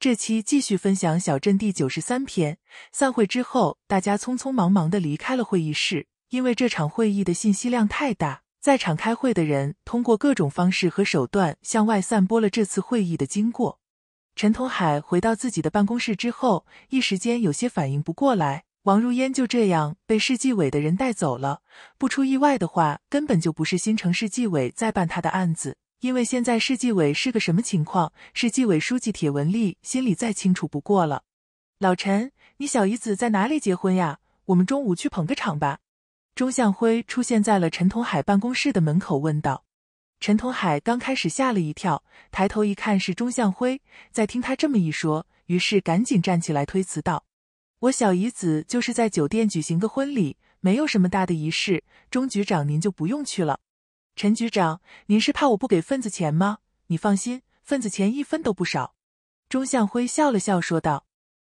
这期继续分享小镇第九十三篇。散会之后，大家匆匆忙忙的离开了会议室，因为这场会议的信息量太大，在场开会的人通过各种方式和手段向外散播了这次会议的经过。陈同海回到自己的办公室之后，一时间有些反应不过来。王如烟就这样被市纪委的人带走了。不出意外的话，根本就不是新城市纪委在办他的案子。因为现在市纪委是个什么情况，市纪委书记铁文丽心里再清楚不过了。老陈，你小姨子在哪里结婚呀？我们中午去捧个场吧。钟向辉出现在了陈同海办公室的门口，问道。陈同海刚开始吓了一跳，抬头一看是钟向辉，再听他这么一说，于是赶紧站起来推辞道：“我小姨子就是在酒店举行个婚礼，没有什么大的仪式，钟局长您就不用去了。”陈局长，您是怕我不给份子钱吗？你放心，份子钱一分都不少。钟向辉笑了笑说道。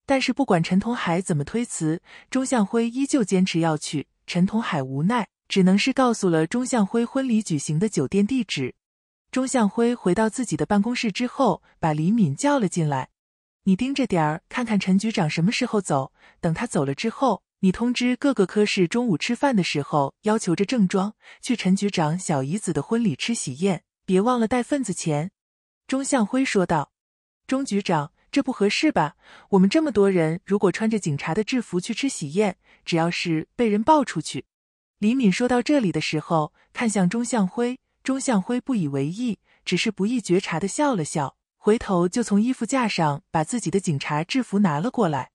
但是不管陈同海怎么推辞，钟向辉依旧坚持要去。陈同海无奈，只能是告诉了钟向辉婚礼举行的酒店地址。钟向辉回到自己的办公室之后，把李敏叫了进来：“你盯着点儿，看看陈局长什么时候走。等他走了之后。”你通知各个科室，中午吃饭的时候要求着正装去陈局长小姨子的婚礼吃喜宴，别忘了带份子钱。”钟向辉说道。“钟局长，这不合适吧？我们这么多人，如果穿着警察的制服去吃喜宴，只要是被人爆出去。”李敏说到这里的时候，看向钟向辉。钟向辉不以为意，只是不易觉察的笑了笑，回头就从衣服架上把自己的警察制服拿了过来。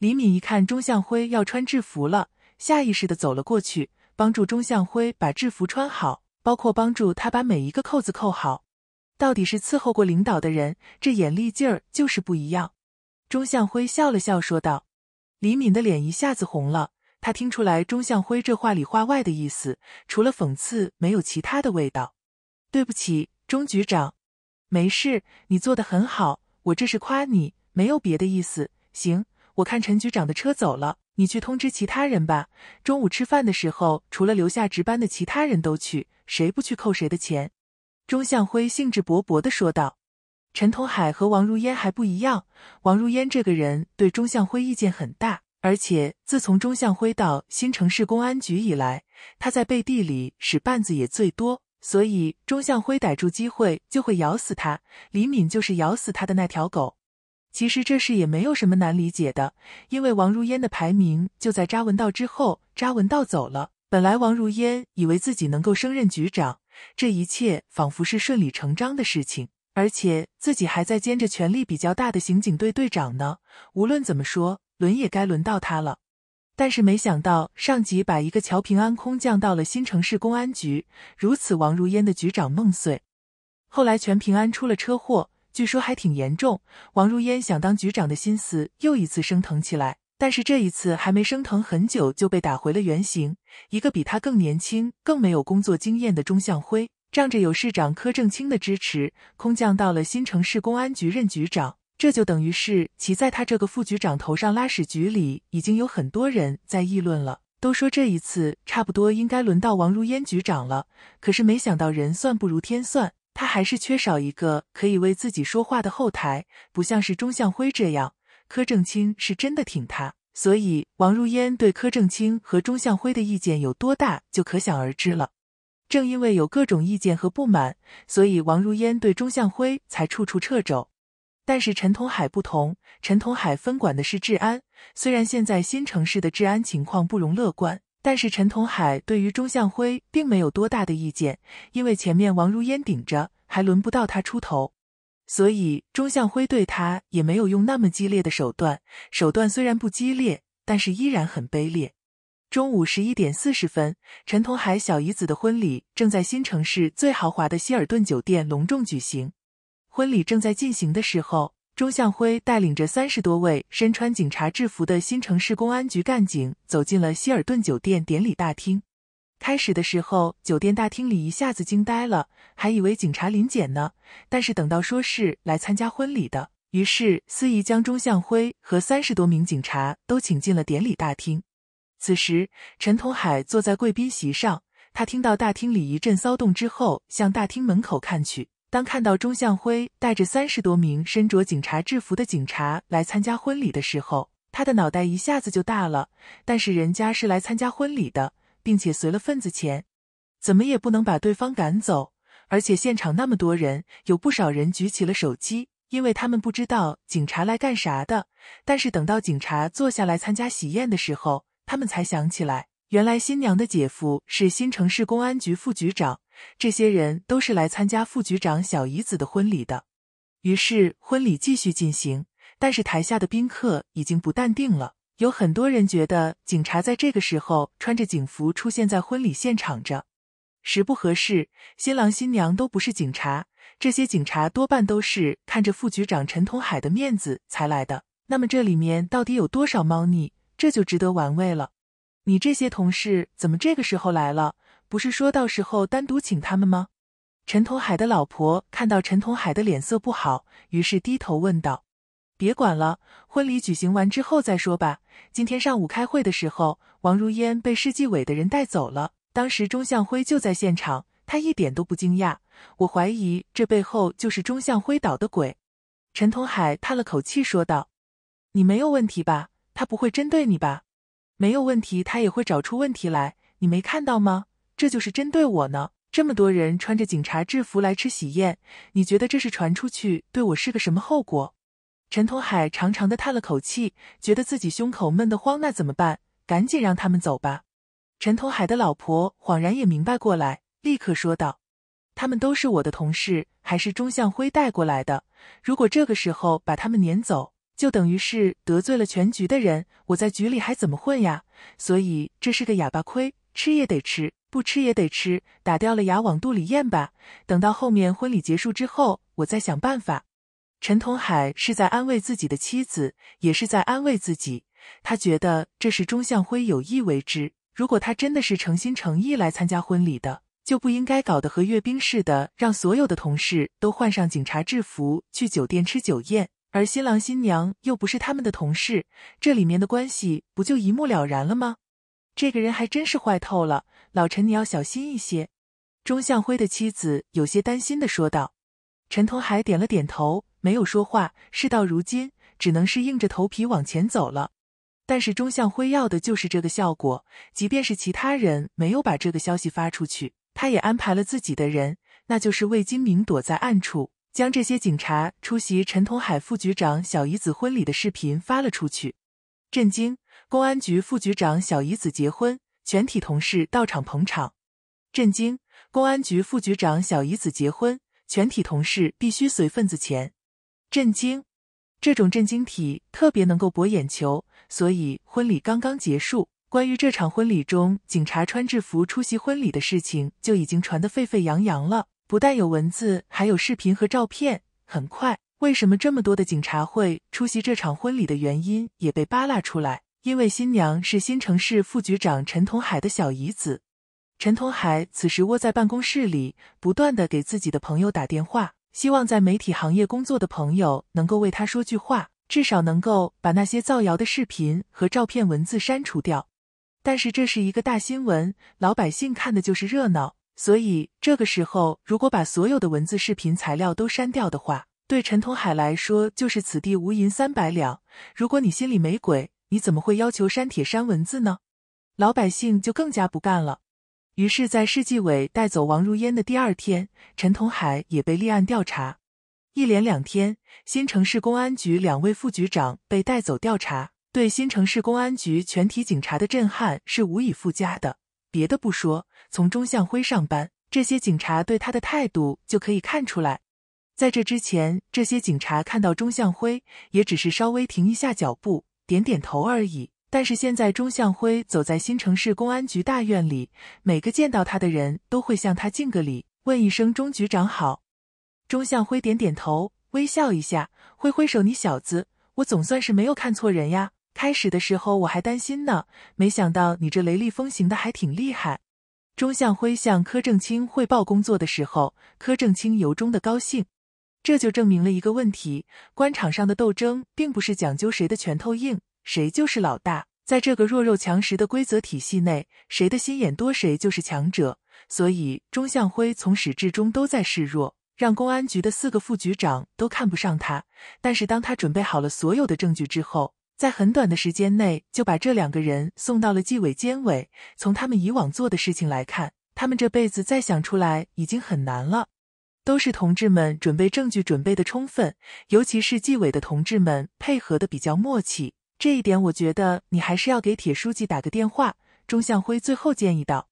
李敏一看钟向辉要穿制服了，下意识的走了过去，帮助钟向辉把制服穿好，包括帮助他把每一个扣子扣好。到底是伺候过领导的人，这眼力劲儿就是不一样。钟向辉笑了笑，说道：“李敏的脸一下子红了，他听出来钟向辉这话里话外的意思，除了讽刺，没有其他的味道。”“对不起，钟局长，没事，你做的很好，我这是夸你，没有别的意思。”“行。”我看陈局长的车走了，你去通知其他人吧。中午吃饭的时候，除了留下值班的，其他人都去，谁不去扣谁的钱。钟向辉兴致勃勃地说道。陈同海和王如烟还不一样，王如烟这个人对钟向辉意见很大，而且自从钟向辉到新城市公安局以来，他在背地里使绊子也最多，所以钟向辉逮住机会就会咬死他。李敏就是咬死他的那条狗。其实这事也没有什么难理解的，因为王如烟的排名就在扎文道之后，扎文道走了，本来王如烟以为自己能够升任局长，这一切仿佛是顺理成章的事情，而且自己还在兼着权力比较大的刑警队队长呢。无论怎么说，轮也该轮到他了。但是没想到，上级把一个乔平安空降到了新城市公安局，如此王如烟的局长梦碎。后来全平安出了车祸。据说还挺严重。王如烟想当局长的心思又一次升腾起来，但是这一次还没升腾很久就被打回了原形。一个比他更年轻、更没有工作经验的钟向辉，仗着有市长柯正清的支持，空降到了新城市公安局任局长，这就等于是骑在他这个副局长头上拉屎。局里已经有很多人在议论了，都说这一次差不多应该轮到王如烟局长了。可是没想到人算不如天算。他还是缺少一个可以为自己说话的后台，不像是钟向辉这样，柯正清是真的挺他，所以王如烟对柯正清和钟向辉的意见有多大就可想而知了。正因为有各种意见和不满，所以王如烟对钟向辉才处处掣肘。但是陈同海不同，陈同海分管的是治安，虽然现在新城市的治安情况不容乐观。但是陈同海对于钟向辉并没有多大的意见，因为前面王如烟顶着，还轮不到他出头，所以钟向辉对他也没有用那么激烈的手段。手段虽然不激烈，但是依然很卑劣。中午十一点四十分，陈同海小姨子的婚礼正在新城市最豪华的希尔顿酒店隆重举行。婚礼正在进行的时候。钟向辉带领着三十多位身穿警察制服的新城市公安局干警走进了希尔顿酒店典礼大厅。开始的时候，酒店大厅里一下子惊呆了，还以为警察临检呢。但是等到说是来参加婚礼的，于是司仪将钟向辉和三十多名警察都请进了典礼大厅。此时，陈同海坐在贵宾席上，他听到大厅里一阵骚动之后，向大厅门口看去。当看到钟向辉带着三十多名身着警察制服的警察来参加婚礼的时候，他的脑袋一下子就大了。但是人家是来参加婚礼的，并且随了份子钱，怎么也不能把对方赶走。而且现场那么多人，有不少人举起了手机，因为他们不知道警察来干啥的。但是等到警察坐下来参加喜宴的时候，他们才想起来。原来新娘的姐夫是新城市公安局副局长，这些人都是来参加副局长小姨子的婚礼的。于是婚礼继续进行，但是台下的宾客已经不淡定了，有很多人觉得警察在这个时候穿着警服出现在婚礼现场着，实不合适。新郎新娘都不是警察，这些警察多半都是看着副局长陈同海的面子才来的。那么这里面到底有多少猫腻？这就值得玩味了。你这些同事怎么这个时候来了？不是说到时候单独请他们吗？陈同海的老婆看到陈同海的脸色不好，于是低头问道：“别管了，婚礼举行完之后再说吧。今天上午开会的时候，王如烟被市纪委的人带走了，当时钟向辉就在现场，他一点都不惊讶。我怀疑这背后就是钟向辉捣的鬼。”陈同海叹了口气说道：“你没有问题吧？他不会针对你吧？”没有问题，他也会找出问题来，你没看到吗？这就是针对我呢。这么多人穿着警察制服来吃喜宴，你觉得这事传出去，对我是个什么后果？陈同海长长的叹了口气，觉得自己胸口闷得慌，那怎么办？赶紧让他们走吧。陈同海的老婆恍然也明白过来，立刻说道：“他们都是我的同事，还是钟向辉带过来的。如果这个时候把他们撵走……”就等于是得罪了全局的人，我在局里还怎么混呀？所以这是个哑巴亏，吃也得吃，不吃也得吃，打掉了牙往肚里咽吧。等到后面婚礼结束之后，我再想办法。陈同海是在安慰自己的妻子，也是在安慰自己。他觉得这是钟向辉有意为之。如果他真的是诚心诚意来参加婚礼的，就不应该搞得和阅兵似的，让所有的同事都换上警察制服去酒店吃酒宴。而新郎新娘又不是他们的同事，这里面的关系不就一目了然了吗？这个人还真是坏透了，老陈你要小心一些。”钟向辉的妻子有些担心的说道。陈同海点了点头，没有说话。事到如今，只能是硬着头皮往前走了。但是钟向辉要的就是这个效果，即便是其他人没有把这个消息发出去，他也安排了自己的人，那就是魏金明躲在暗处。将这些警察出席陈同海副局长小姨子婚礼的视频发了出去，震惊！公安局副局长小姨子结婚，全体同事到场捧场。震惊！公安局副局长小姨子结婚，全体同事必须随份子钱。震惊！这种震惊体特别能够博眼球，所以婚礼刚刚结束，关于这场婚礼中警察穿制服出席婚礼的事情就已经传得沸沸扬扬了。不但有文字，还有视频和照片。很快，为什么这么多的警察会出席这场婚礼的原因也被扒拉出来。因为新娘是新城市副局长陈同海的小姨子。陈同海此时窝在办公室里，不断的给自己的朋友打电话，希望在媒体行业工作的朋友能够为他说句话，至少能够把那些造谣的视频和照片、文字删除掉。但是这是一个大新闻，老百姓看的就是热闹。所以这个时候，如果把所有的文字、视频材料都删掉的话，对陈同海来说就是此地无银三百两。如果你心里没鬼，你怎么会要求删帖、删文字呢？老百姓就更加不干了。于是，在市纪委带走王如烟的第二天，陈同海也被立案调查。一连两天，新城市公安局两位副局长被带走调查，对新城市公安局全体警察的震撼是无以复加的。别的不说，从钟向辉上班，这些警察对他的态度就可以看出来。在这之前，这些警察看到钟向辉，也只是稍微停一下脚步，点点头而已。但是现在，钟向辉走在新城市公安局大院里，每个见到他的人都会向他敬个礼，问一声“钟局长好”。钟向辉点点头，微笑一下，挥挥手：“你小子，我总算是没有看错人呀。”开始的时候我还担心呢，没想到你这雷厉风行的还挺厉害。钟向辉向柯正清汇报工作的时候，柯正清由衷的高兴。这就证明了一个问题：官场上的斗争并不是讲究谁的拳头硬，谁就是老大。在这个弱肉强食的规则体系内，谁的心眼多，谁就是强者。所以钟向辉从始至终都在示弱，让公安局的四个副局长都看不上他。但是当他准备好了所有的证据之后，在很短的时间内就把这两个人送到了纪委监委。从他们以往做的事情来看，他们这辈子再想出来已经很难了。都是同志们准备证据准备的充分，尤其是纪委的同志们配合的比较默契。这一点我觉得你还是要给铁书记打个电话。”钟向辉最后建议道，“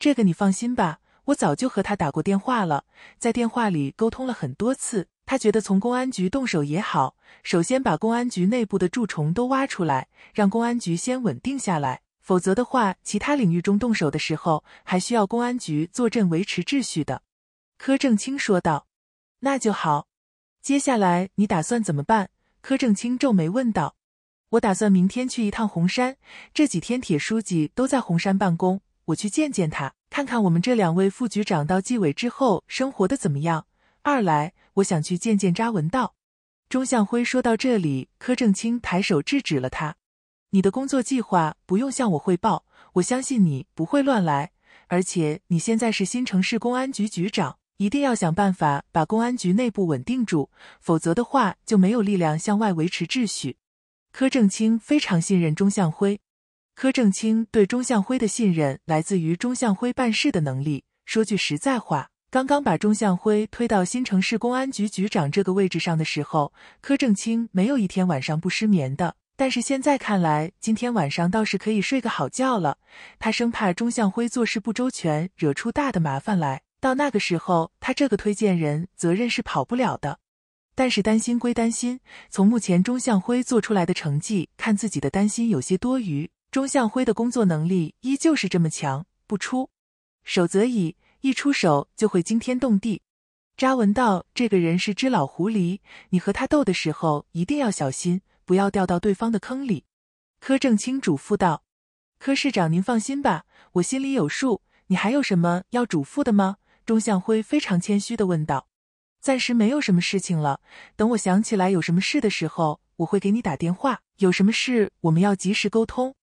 这个你放心吧，我早就和他打过电话了，在电话里沟通了很多次。”他觉得从公安局动手也好，首先把公安局内部的蛀虫都挖出来，让公安局先稳定下来。否则的话，其他领域中动手的时候，还需要公安局坐镇维持秩序的。”柯正清说道。“那就好。接下来你打算怎么办？”柯正清皱眉问道。“我打算明天去一趟红山。这几天铁书记都在红山办公，我去见见他，看看我们这两位副局长到纪委之后生活的怎么样。二来……”我想去见见查文道。钟向辉说到这里，柯正清抬手制止了他：“你的工作计划不用向我汇报，我相信你不会乱来。而且你现在是新城市公安局局长，一定要想办法把公安局内部稳定住，否则的话就没有力量向外维持秩序。”柯正清非常信任钟向辉。柯正清对钟向辉的信任来自于钟向辉办事的能力。说句实在话。刚刚把钟向辉推到新城市公安局局长这个位置上的时候，柯正清没有一天晚上不失眠的。但是现在看来，今天晚上倒是可以睡个好觉了。他生怕钟向辉做事不周全，惹出大的麻烦来。到那个时候，他这个推荐人责任是跑不了的。但是担心归担心，从目前钟向辉做出来的成绩看，自己的担心有些多余。钟向辉的工作能力依旧是这么强，不出守则已。一出手就会惊天动地，扎文道这个人是只老狐狸，你和他斗的时候一定要小心，不要掉到对方的坑里。”柯正清嘱咐道。“柯市长，您放心吧，我心里有数。你还有什么要嘱咐的吗？”钟向辉非常谦虚的问道。“暂时没有什么事情了，等我想起来有什么事的时候，我会给你打电话。有什么事，我们要及时沟通。”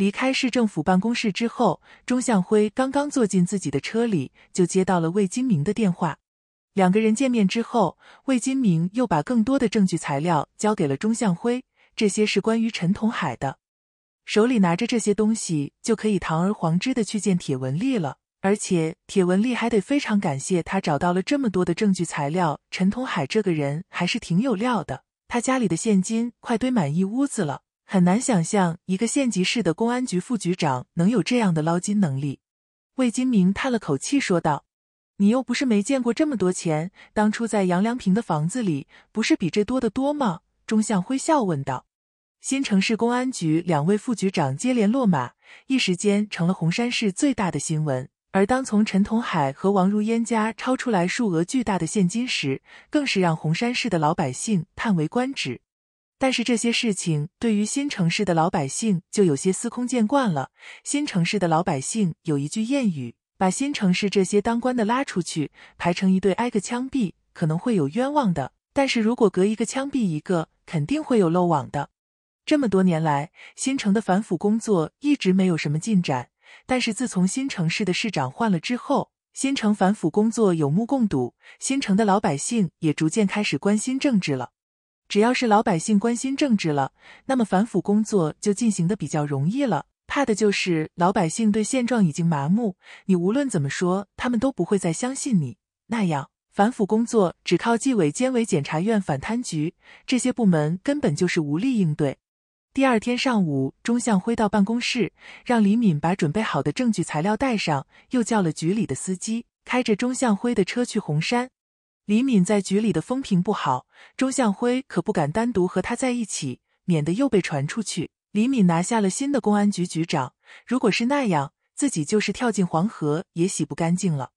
离开市政府办公室之后，钟向辉刚刚坐进自己的车里，就接到了魏金明的电话。两个人见面之后，魏金明又把更多的证据材料交给了钟向辉。这些是关于陈同海的，手里拿着这些东西就可以堂而皇之的去见铁文丽了。而且铁文丽还得非常感谢他找到了这么多的证据材料。陈同海这个人还是挺有料的，他家里的现金快堆满一屋子了。很难想象一个县级市的公安局副局长能有这样的捞金能力，魏金明叹了口气说道：“你又不是没见过这么多钱，当初在杨良平的房子里，不是比这多得多吗？”钟向辉笑问道。新城市公安局两位副局长接连落马，一时间成了红山市最大的新闻。而当从陈同海和王如烟家抄出来数额巨大的现金时，更是让红山市的老百姓叹为观止。但是这些事情对于新城市的老百姓就有些司空见惯了。新城市的老百姓有一句谚语：“把新城市这些当官的拉出去，排成一队，挨个枪毙，可能会有冤枉的；但是如果隔一个枪毙一个，肯定会有漏网的。”这么多年来，新城的反腐工作一直没有什么进展。但是自从新城市的市长换了之后，新城反腐工作有目共睹，新城的老百姓也逐渐开始关心政治了。只要是老百姓关心政治了，那么反腐工作就进行的比较容易了。怕的就是老百姓对现状已经麻木，你无论怎么说，他们都不会再相信你。那样，反腐工作只靠纪委监委、检察院、反贪局这些部门根本就是无力应对。第二天上午，钟向辉到办公室，让李敏把准备好的证据材料带上，又叫了局里的司机，开着钟向辉的车去红山。李敏在局里的风评不好，钟向辉可不敢单独和他在一起，免得又被传出去。李敏拿下了新的公安局局长，如果是那样，自己就是跳进黄河也洗不干净了。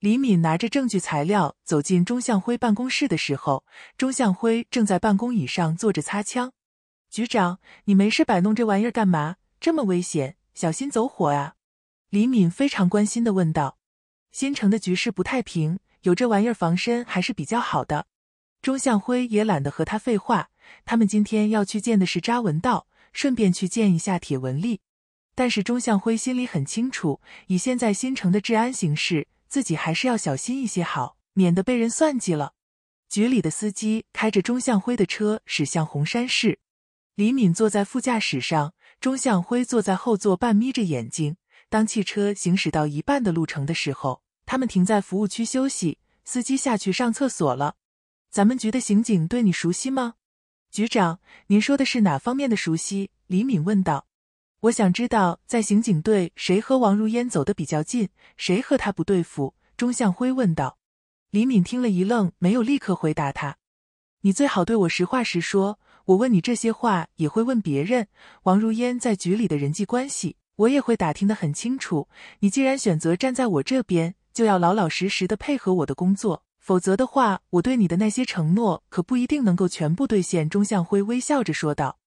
李敏拿着证据材料走进钟向辉办公室的时候，钟向辉正在办公椅上坐着擦枪。局长，你没事摆弄这玩意儿干嘛？这么危险，小心走火啊！李敏非常关心地问道。新城的局势不太平。有这玩意儿防身还是比较好的。钟向辉也懒得和他废话。他们今天要去见的是查文道，顺便去见一下铁文丽。但是钟向辉心里很清楚，以现在新城的治安形势，自己还是要小心一些好，免得被人算计了。局里的司机开着钟向辉的车驶向红山市。李敏坐在副驾驶上，钟向辉坐在后座，半眯着眼睛。当汽车行驶到一半的路程的时候。他们停在服务区休息，司机下去上厕所了。咱们局的刑警对你熟悉吗？局长，您说的是哪方面的熟悉？李敏问道。我想知道在刑警队谁和王如烟走得比较近，谁和他不对付。钟向辉问道。李敏听了一愣，没有立刻回答他。你最好对我实话实说。我问你这些话也会问别人。王如烟在局里的人际关系，我也会打听得很清楚。你既然选择站在我这边。就要老老实实的配合我的工作，否则的话，我对你的那些承诺可不一定能够全部兑现。”钟向辉微笑着说道。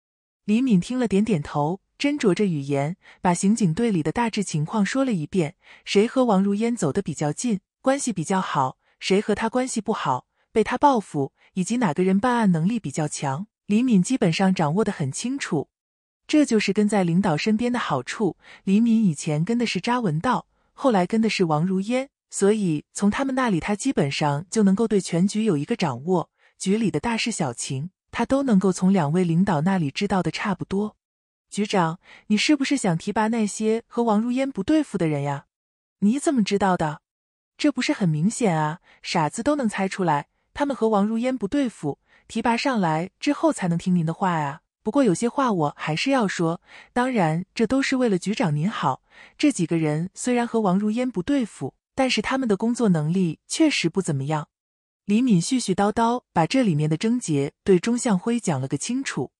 李敏听了，点点头，斟酌着语言，把刑警队里的大致情况说了一遍：谁和王如烟走的比较近，关系比较好；谁和他关系不好，被他报复；以及哪个人办案能力比较强。李敏基本上掌握的很清楚，这就是跟在领导身边的好处。李敏以前跟的是查文道，后来跟的是王如烟。所以从他们那里，他基本上就能够对全局有一个掌握。局里的大事小情，他都能够从两位领导那里知道的差不多。局长，你是不是想提拔那些和王如烟不对付的人呀？你怎么知道的？这不是很明显啊？傻子都能猜出来，他们和王如烟不对付，提拔上来之后才能听您的话啊。不过有些话我还是要说，当然这都是为了局长您好。这几个人虽然和王如烟不对付。但是他们的工作能力确实不怎么样。李敏絮絮叨叨把这里面的症结对钟向辉讲了个清楚。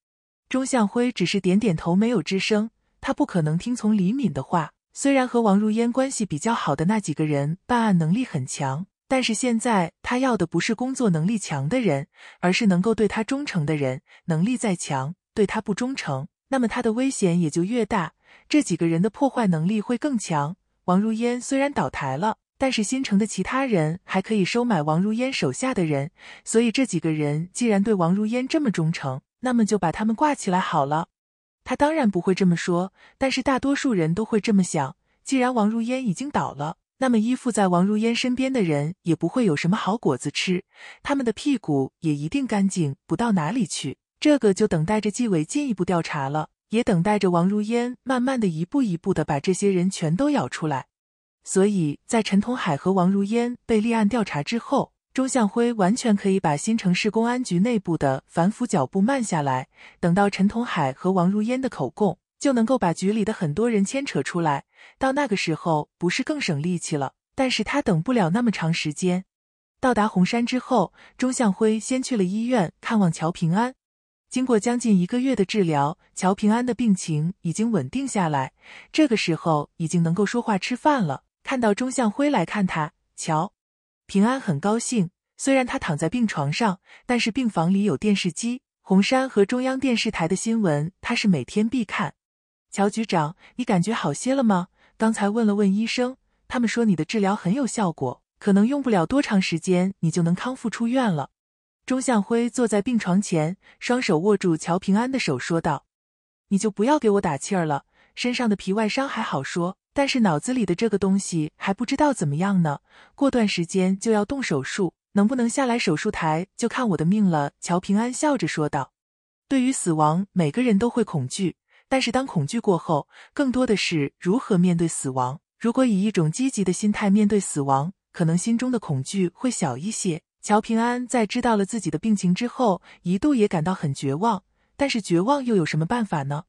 钟向辉只是点点头，没有吱声。他不可能听从李敏的话。虽然和王如烟关系比较好的那几个人办案能力很强，但是现在他要的不是工作能力强的人，而是能够对他忠诚的人。能力再强，对他不忠诚，那么他的危险也就越大。这几个人的破坏能力会更强。王如烟虽然倒台了。但是新城的其他人还可以收买王如烟手下的人，所以这几个人既然对王如烟这么忠诚，那么就把他们挂起来好了。他当然不会这么说，但是大多数人都会这么想。既然王如烟已经倒了，那么依附在王如烟身边的人也不会有什么好果子吃，他们的屁股也一定干净不到哪里去。这个就等待着纪委进一步调查了，也等待着王如烟慢慢的一步一步的把这些人全都咬出来。所以在陈同海和王如烟被立案调查之后，钟向辉完全可以把新城市公安局内部的反腐脚步慢下来，等到陈同海和王如烟的口供，就能够把局里的很多人牵扯出来，到那个时候不是更省力气了？但是他等不了那么长时间。到达红山之后，钟向辉先去了医院看望乔平安。经过将近一个月的治疗，乔平安的病情已经稳定下来，这个时候已经能够说话吃饭了。看到钟向辉来看他，乔平安很高兴。虽然他躺在病床上，但是病房里有电视机，红山和中央电视台的新闻他是每天必看。乔局长，你感觉好些了吗？刚才问了问医生，他们说你的治疗很有效果，可能用不了多长时间你就能康复出院了。钟向辉坐在病床前，双手握住乔平安的手，说道：“你就不要给我打气儿了，身上的皮外伤还好说。”但是脑子里的这个东西还不知道怎么样呢，过段时间就要动手术，能不能下来手术台就看我的命了。”乔平安笑着说道。对于死亡，每个人都会恐惧，但是当恐惧过后，更多的是如何面对死亡。如果以一种积极的心态面对死亡，可能心中的恐惧会小一些。乔平安在知道了自己的病情之后，一度也感到很绝望，但是绝望又有什么办法呢？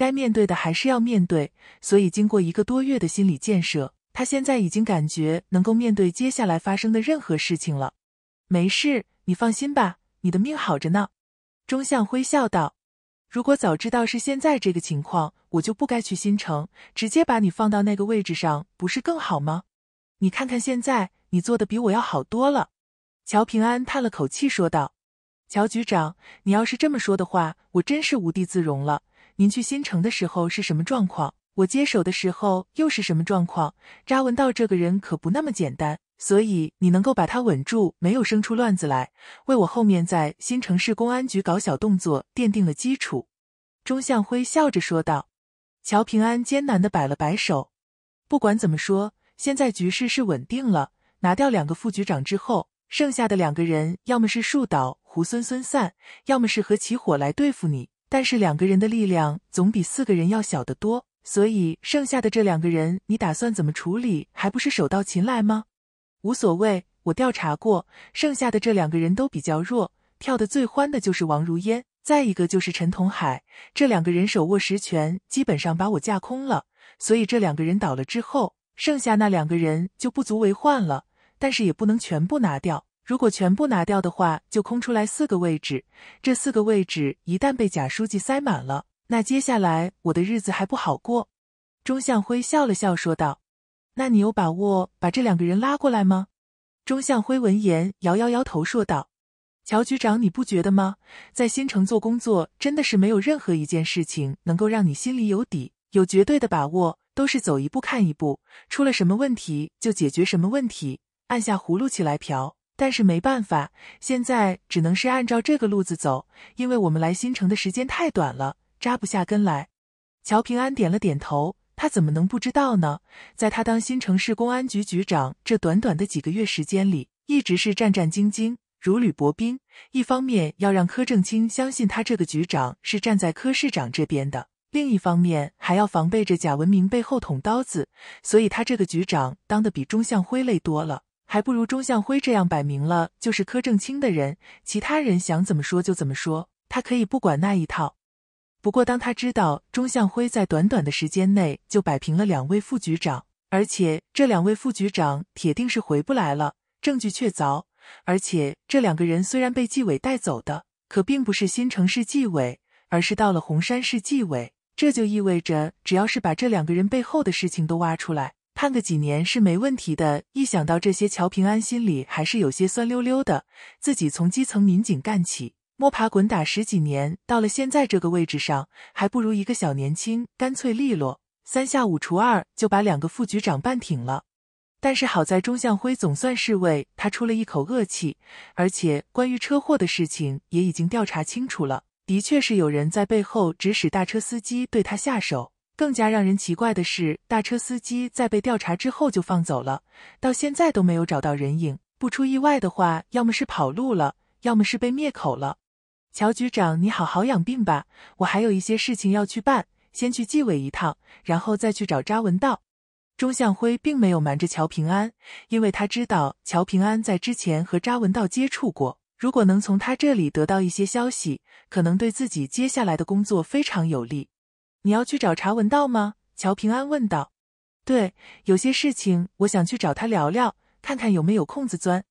该面对的还是要面对，所以经过一个多月的心理建设，他现在已经感觉能够面对接下来发生的任何事情了。没事，你放心吧，你的命好着呢。”钟向辉笑道，“如果早知道是现在这个情况，我就不该去新城，直接把你放到那个位置上，不是更好吗？你看看现在，你做的比我要好多了。”乔平安叹了口气说道，“乔局长，你要是这么说的话，我真是无地自容了。”您去新城的时候是什么状况？我接手的时候又是什么状况？扎文道这个人可不那么简单，所以你能够把他稳住，没有生出乱子来，为我后面在新城市公安局搞小动作奠定了基础。”钟向辉笑着说道。乔平安艰难地摆了摆手：“不管怎么说，现在局势是稳定了。拿掉两个副局长之后，剩下的两个人，要么是树倒猢狲狲散，要么是合起伙来对付你。”但是两个人的力量总比四个人要小得多，所以剩下的这两个人你打算怎么处理？还不是手到擒来吗？无所谓，我调查过，剩下的这两个人都比较弱，跳得最欢的就是王如烟，再一个就是陈同海，这两个人手握实权，基本上把我架空了。所以这两个人倒了之后，剩下那两个人就不足为患了，但是也不能全部拿掉。如果全部拿掉的话，就空出来四个位置。这四个位置一旦被贾书记塞满了，那接下来我的日子还不好过。钟向辉笑了笑说道：“那你有把握把这两个人拉过来吗？”钟向辉闻言摇摇摇头说道：“乔局长，你不觉得吗？在新城做工作，真的是没有任何一件事情能够让你心里有底、有绝对的把握，都是走一步看一步，出了什么问题就解决什么问题，按下葫芦起来瓢。”但是没办法，现在只能是按照这个路子走，因为我们来新城的时间太短了，扎不下根来。乔平安点了点头，他怎么能不知道呢？在他当新城市公安局局长这短短的几个月时间里，一直是战战兢兢，如履薄冰。一方面要让柯正清相信他这个局长是站在柯市长这边的，另一方面还要防备着贾文明背后捅刀子，所以他这个局长当的比钟向辉累多了。还不如钟向辉这样摆明了就是柯正清的人，其他人想怎么说就怎么说，他可以不管那一套。不过当他知道钟向辉在短短的时间内就摆平了两位副局长，而且这两位副局长铁定是回不来了，证据确凿。而且这两个人虽然被纪委带走的，可并不是新城市纪委，而是到了红山市纪委，这就意味着只要是把这两个人背后的事情都挖出来。判个几年是没问题的，一想到这些乔平安心里还是有些酸溜溜的。自己从基层民警干起，摸爬滚打十几年，到了现在这个位置上，还不如一个小年轻干脆利落，三下五除二就把两个副局长办挺了。但是好在钟向辉总算是为他出了一口恶气，而且关于车祸的事情也已经调查清楚了，的确是有人在背后指使大车司机对他下手。更加让人奇怪的是，大车司机在被调查之后就放走了，到现在都没有找到人影。不出意外的话，要么是跑路了，要么是被灭口了。乔局长，你好好养病吧，我还有一些事情要去办，先去纪委一趟，然后再去找扎文道。钟向辉并没有瞒着乔平安，因为他知道乔平安在之前和扎文道接触过，如果能从他这里得到一些消息，可能对自己接下来的工作非常有利。你要去找查文道吗？乔平安问道。对，有些事情我想去找他聊聊，看看有没有空子钻。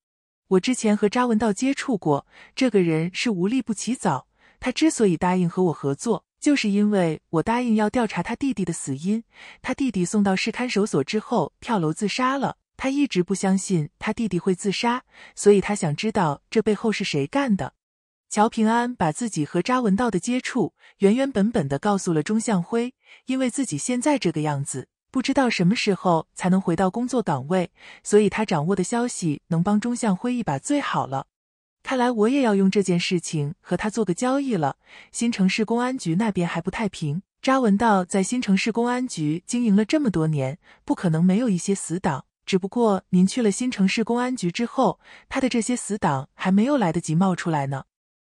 我之前和查文道接触过，这个人是无利不起早。他之所以答应和我合作，就是因为我答应要调查他弟弟的死因。他弟弟送到市看守所之后跳楼自杀了，他一直不相信他弟弟会自杀，所以他想知道这背后是谁干的。乔平安把自己和查文道的接触原原本本的告诉了钟向辉，因为自己现在这个样子，不知道什么时候才能回到工作岗位，所以他掌握的消息能帮钟向辉一把最好了。看来我也要用这件事情和他做个交易了。新城市公安局那边还不太平，查文道在新城市公安局经营了这么多年，不可能没有一些死党。只不过您去了新城市公安局之后，他的这些死党还没有来得及冒出来呢。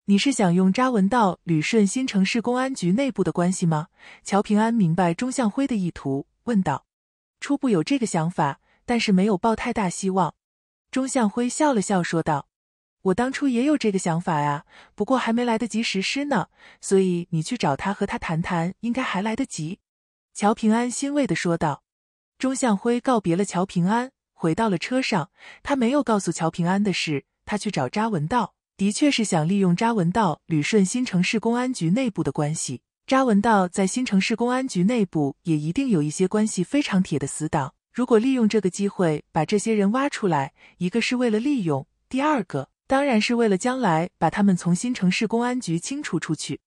你是想用查文道捋顺新城市公安局内部的关系吗？乔平安明白钟向辉的意图，问道：“初步有这个想法，但是没有抱太大希望。”钟向辉笑了笑说道：“我当初也有这个想法啊，不过还没来得及实施呢。所以你去找他和他谈谈，应该还来得及。”乔平安欣慰地说道。钟向辉告别了乔平安，回到了车上。他没有告诉乔平安的事，他去找查文道。的确是想利用查文道、捋顺新城市公安局内部的关系。查文道在新城市公安局内部也一定有一些关系非常铁的死党。如果利用这个机会把这些人挖出来，一个是为了利用，第二个当然是为了将来把他们从新城市公安局清除出去。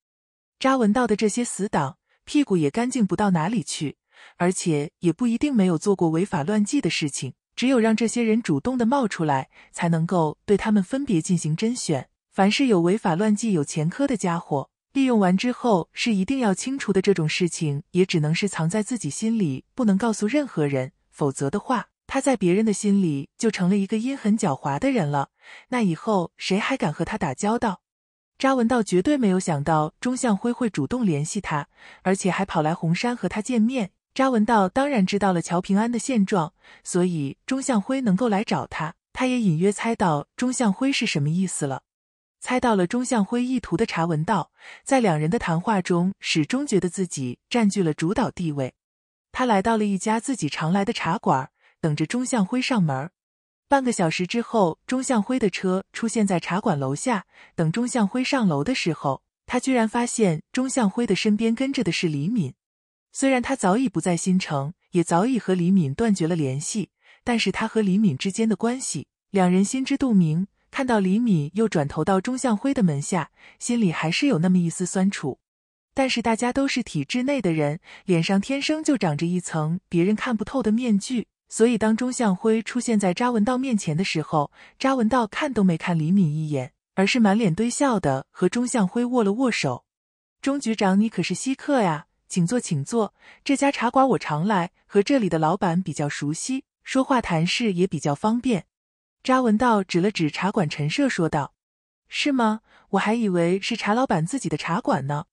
查文道的这些死党屁股也干净不到哪里去，而且也不一定没有做过违法乱纪的事情。只有让这些人主动的冒出来，才能够对他们分别进行甄选。凡是有违法乱纪、有前科的家伙，利用完之后是一定要清除的。这种事情也只能是藏在自己心里，不能告诉任何人。否则的话，他在别人的心里就成了一个阴狠狡猾的人了。那以后谁还敢和他打交道？查文道绝对没有想到钟向辉会主动联系他，而且还跑来红山和他见面。查文道当然知道了乔平安的现状，所以钟向辉能够来找他，他也隐约猜到钟向辉是什么意思了。猜到了钟向辉意图的查文道，在两人的谈话中始终觉得自己占据了主导地位。他来到了一家自己常来的茶馆，等着钟向辉上门。半个小时之后，钟向辉的车出现在茶馆楼下。等钟向辉上楼的时候，他居然发现钟向辉的身边跟着的是李敏。虽然他早已不在新城，也早已和李敏断绝了联系，但是他和李敏之间的关系，两人心知肚明。看到李敏又转投到钟向辉的门下，心里还是有那么一丝酸楚。但是大家都是体制内的人，脸上天生就长着一层别人看不透的面具，所以当钟向辉出现在查文道面前的时候，查文道看都没看李敏一眼，而是满脸堆笑的和钟向辉握了握手：“钟局长，你可是稀客呀。”请坐，请坐。这家茶馆我常来，和这里的老板比较熟悉，说话谈事也比较方便。查文道指了指茶馆陈设，说道：“是吗？我还以为是茶老板自己的茶馆呢。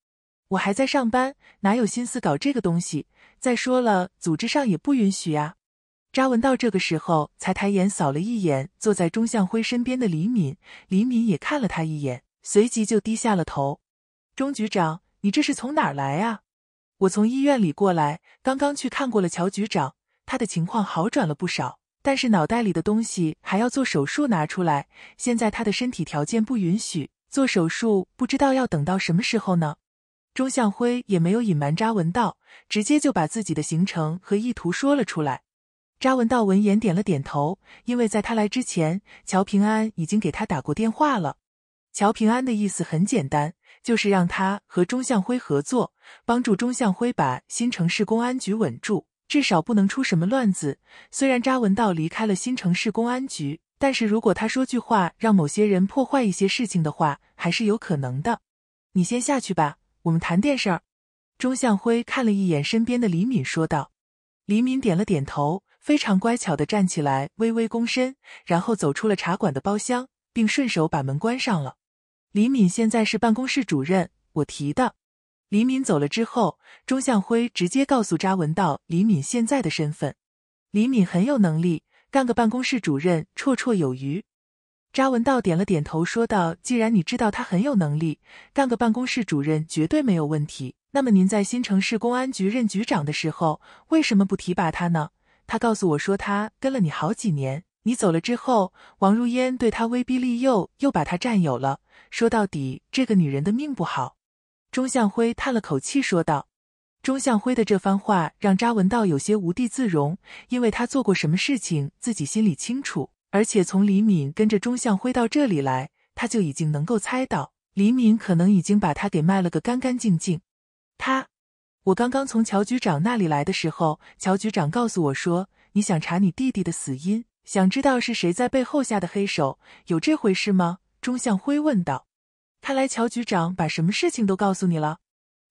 我还在上班，哪有心思搞这个东西？再说了，组织上也不允许啊。”扎文道这个时候才抬眼扫了一眼坐在钟向辉身边的李敏，李敏也看了他一眼，随即就低下了头。钟局长，你这是从哪儿来啊？我从医院里过来，刚刚去看过了乔局长，他的情况好转了不少，但是脑袋里的东西还要做手术拿出来，现在他的身体条件不允许做手术，不知道要等到什么时候呢。钟向辉也没有隐瞒，扎文道直接就把自己的行程和意图说了出来。扎文道闻言点了点头，因为在他来之前，乔平安已经给他打过电话了。乔平安的意思很简单。就是让他和钟向辉合作，帮助钟向辉把新城市公安局稳住，至少不能出什么乱子。虽然查文道离开了新城市公安局，但是如果他说句话，让某些人破坏一些事情的话，还是有可能的。你先下去吧，我们谈点事儿。钟向辉看了一眼身边的李敏，说道。李敏点了点头，非常乖巧地站起来，微微躬身，然后走出了茶馆的包厢，并顺手把门关上了。李敏现在是办公室主任，我提的。李敏走了之后，钟向辉直接告诉查文道，李敏现在的身份。李敏很有能力，干个办公室主任绰绰有余。查文道点了点头，说道：“既然你知道他很有能力，干个办公室主任绝对没有问题。那么您在新城市公安局任局长的时候，为什么不提拔他呢？”他告诉我说，他跟了你好几年。你走了之后，王如烟对他威逼利诱，又把他占有了。说到底，这个女人的命不好。钟向辉叹了口气说道。钟向辉的这番话让查文道有些无地自容，因为他做过什么事情自己心里清楚。而且从李敏跟着钟向辉到这里来，他就已经能够猜到李敏可能已经把他给卖了个干干净净。他，我刚刚从乔局长那里来的时候，乔局长告诉我说，你想查你弟弟的死因。想知道是谁在背后下的黑手？有这回事吗？钟向辉问道。看来乔局长把什么事情都告诉你了。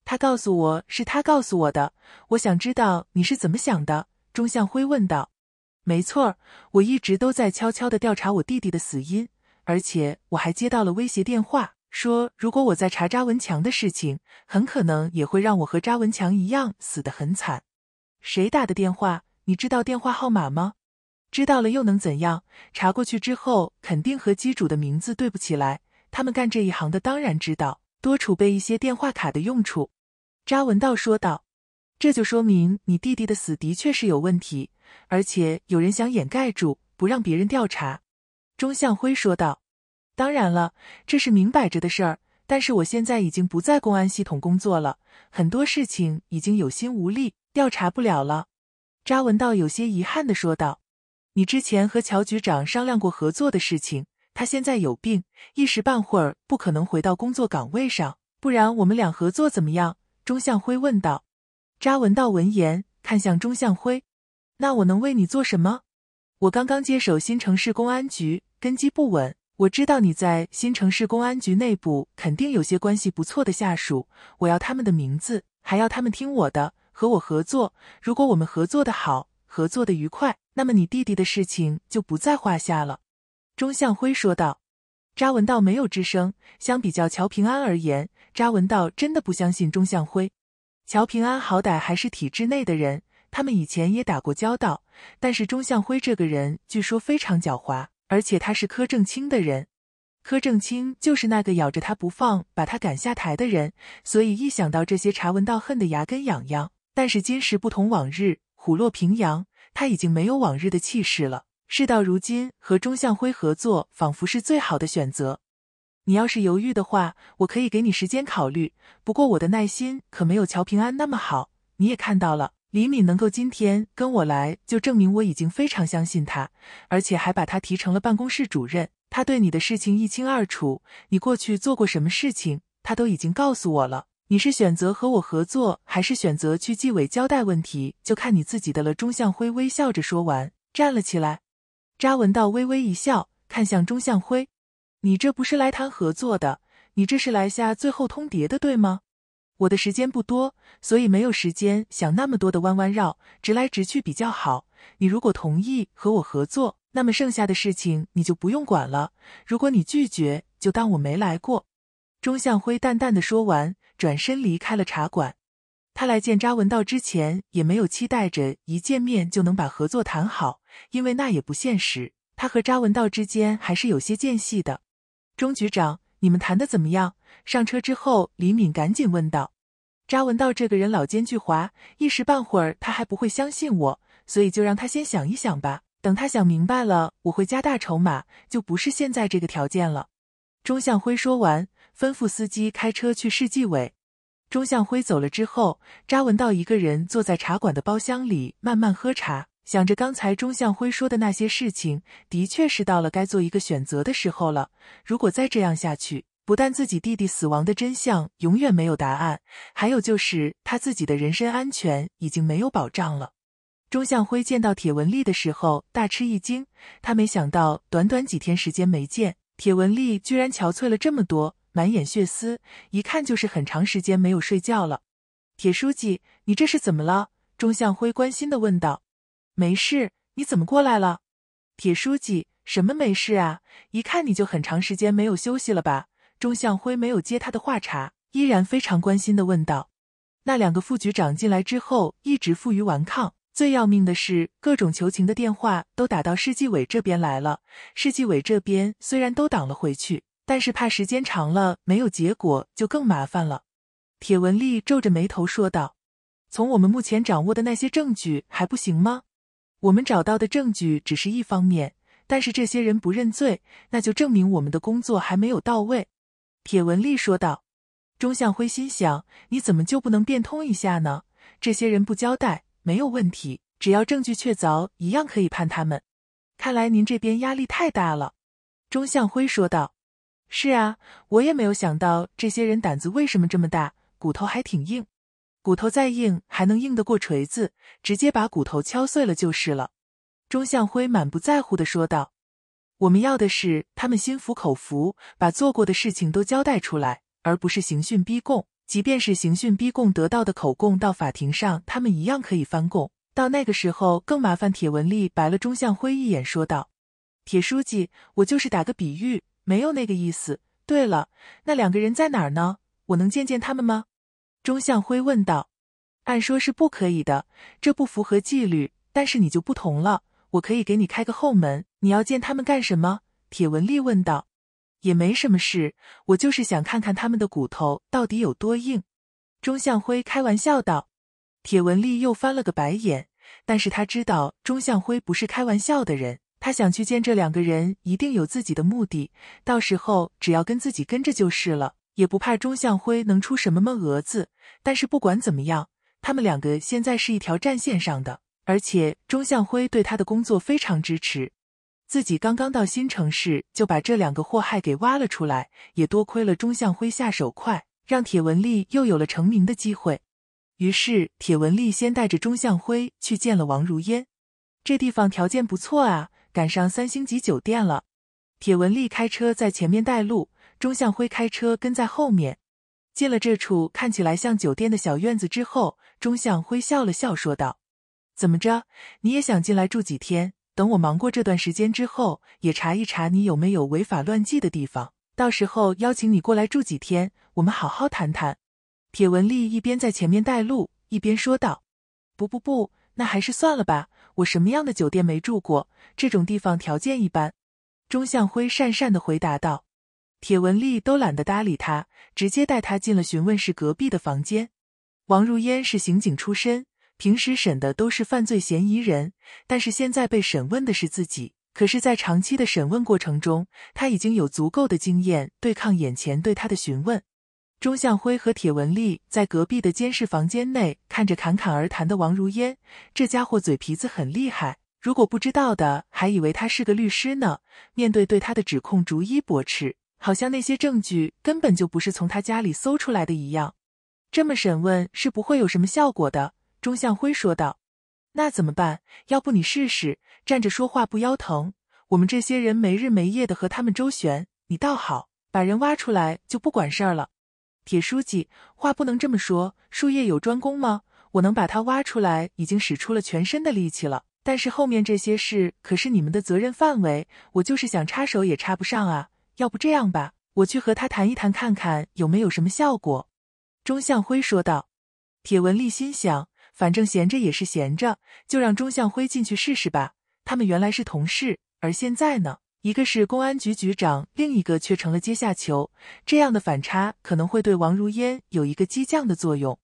他告诉我是他告诉我的。我想知道你是怎么想的。钟向辉问道。没错我一直都在悄悄的调查我弟弟的死因，而且我还接到了威胁电话，说如果我在查查文强的事情，很可能也会让我和查文强一样死得很惨。谁打的电话？你知道电话号码吗？知道了又能怎样？查过去之后，肯定和机主的名字对不起来。他们干这一行的当然知道，多储备一些电话卡的用处。”查文道说道，“这就说明你弟弟的死的确是有问题，而且有人想掩盖住，不让别人调查。”钟向辉说道，“当然了，这是明摆着的事儿。但是我现在已经不在公安系统工作了，很多事情已经有心无力，调查不了了。”查文道有些遗憾的说道。你之前和乔局长商量过合作的事情，他现在有病，一时半会儿不可能回到工作岗位上。不然我们俩合作怎么样？钟向辉问道。扎文道闻言看向钟向辉：“那我能为你做什么？”“我刚刚接手新城市公安局，根基不稳。我知道你在新城市公安局内部肯定有些关系不错的下属，我要他们的名字，还要他们听我的，和我合作。如果我们合作的好。”合作的愉快，那么你弟弟的事情就不在话下了。”钟向辉说道。查文道没有吱声。相比较乔平安而言，查文道真的不相信钟向辉。乔平安好歹还是体制内的人，他们以前也打过交道。但是钟向辉这个人据说非常狡猾，而且他是柯正清的人。柯正清就是那个咬着他不放，把他赶下台的人。所以一想到这些，查文道恨得牙根痒痒。但是今时不同往日。虎落平阳，他已经没有往日的气势了。事到如今，和钟向辉合作，仿佛是最好的选择。你要是犹豫的话，我可以给你时间考虑。不过我的耐心可没有乔平安那么好。你也看到了，李敏能够今天跟我来，就证明我已经非常相信他，而且还把他提成了办公室主任。他对你的事情一清二楚，你过去做过什么事情，他都已经告诉我了。你是选择和我合作，还是选择去纪委交代问题，就看你自己的了。”钟向辉微笑着说完，站了起来。扎文道微微一笑，看向钟向辉：“你这不是来谈合作的，你这是来下最后通牒的，对吗？”我的时间不多，所以没有时间想那么多的弯弯绕，直来直去比较好。你如果同意和我合作，那么剩下的事情你就不用管了；如果你拒绝，就当我没来过。”钟向辉淡淡的说完。转身离开了茶馆，他来见查文道之前也没有期待着一见面就能把合作谈好，因为那也不现实。他和查文道之间还是有些间隙的。钟局长，你们谈的怎么样？上车之后，李敏赶紧问道。查文道这个人老奸巨猾，一时半会儿他还不会相信我，所以就让他先想一想吧。等他想明白了，我会加大筹码，就不是现在这个条件了。钟向辉说完。吩咐司机开车去市纪委。钟向辉走了之后，扎文道一个人坐在茶馆的包厢里，慢慢喝茶，想着刚才钟向辉说的那些事情，的确是到了该做一个选择的时候了。如果再这样下去，不但自己弟弟死亡的真相永远没有答案，还有就是他自己的人身安全已经没有保障了。钟向辉见到铁文丽的时候，大吃一惊，他没想到短短几天时间没见，铁文丽居然憔悴了这么多。满眼血丝，一看就是很长时间没有睡觉了。铁书记，你这是怎么了？钟向辉关心的问道。没事，你怎么过来了？铁书记，什么没事啊？一看你就很长时间没有休息了吧？钟向辉没有接他的话茬，依然非常关心的问道。那两个副局长进来之后，一直负隅顽抗。最要命的是，各种求情的电话都打到市纪委这边来了。市纪委这边虽然都挡了回去。但是怕时间长了没有结果就更麻烦了，铁文丽皱着眉头说道：“从我们目前掌握的那些证据还不行吗？我们找到的证据只是一方面，但是这些人不认罪，那就证明我们的工作还没有到位。”铁文丽说道。钟向辉心想：“你怎么就不能变通一下呢？这些人不交代没有问题，只要证据确凿，一样可以判他们。”看来您这边压力太大了，钟向辉说道。是啊，我也没有想到这些人胆子为什么这么大，骨头还挺硬。骨头再硬，还能硬得过锤子？直接把骨头敲碎了就是了。”钟向辉满不在乎的说道，“我们要的是他们心服口服，把做过的事情都交代出来，而不是刑讯逼供。即便是刑讯逼供得到的口供，到法庭上他们一样可以翻供。到那个时候更麻烦。”铁文丽白了钟向辉一眼，说道：“铁书记，我就是打个比喻。”没有那个意思。对了，那两个人在哪儿呢？我能见见他们吗？钟向辉问道。按说是不可以的，这不符合纪律。但是你就不同了，我可以给你开个后门。你要见他们干什么？铁文丽问道。也没什么事，我就是想看看他们的骨头到底有多硬。钟向辉开玩笑道。铁文丽又翻了个白眼，但是他知道钟向辉不是开玩笑的人。他想去见这两个人，一定有自己的目的。到时候只要跟自己跟着就是了，也不怕钟向辉能出什么么蛾子。但是不管怎么样，他们两个现在是一条战线上的，而且钟向辉对他的工作非常支持。自己刚刚到新城市，就把这两个祸害给挖了出来，也多亏了钟向辉下手快，让铁文丽又有了成名的机会。于是铁文丽先带着钟向辉去见了王如烟。这地方条件不错啊。赶上三星级酒店了，铁文丽开车在前面带路，钟向辉开车跟在后面。进了这处看起来像酒店的小院子之后，钟向辉笑了笑说道：“怎么着？你也想进来住几天？等我忙过这段时间之后，也查一查你有没有违法乱纪的地方，到时候邀请你过来住几天，我们好好谈谈。”铁文丽一边在前面带路，一边说道：“不不不，那还是算了吧。”我什么样的酒店没住过？这种地方条件一般。钟向辉讪讪的回答道。铁文丽都懒得搭理他，直接带他进了询问室隔壁的房间。王如烟是刑警出身，平时审的都是犯罪嫌疑人，但是现在被审问的是自己。可是，在长期的审问过程中，他已经有足够的经验对抗眼前对他的询问。钟向辉和铁文丽在隔壁的监视房间内看着侃侃而谈的王如烟，这家伙嘴皮子很厉害，如果不知道的还以为他是个律师呢。面对对他的指控，逐一驳斥，好像那些证据根本就不是从他家里搜出来的一样。这么审问是不会有什么效果的，钟向辉说道。那怎么办？要不你试试站着说话不腰疼？我们这些人没日没夜的和他们周旋，你倒好，把人挖出来就不管事儿了。铁书记，话不能这么说，术业有专攻吗？我能把它挖出来，已经使出了全身的力气了。但是后面这些事可是你们的责任范围，我就是想插手也插不上啊。要不这样吧，我去和他谈一谈，看看有没有什么效果。”钟向辉说道。铁文丽心想，反正闲着也是闲着，就让钟向辉进去试试吧。他们原来是同事，而现在呢？一个是公安局局长，另一个却成了阶下囚，这样的反差可能会对王如烟有一个激将的作用。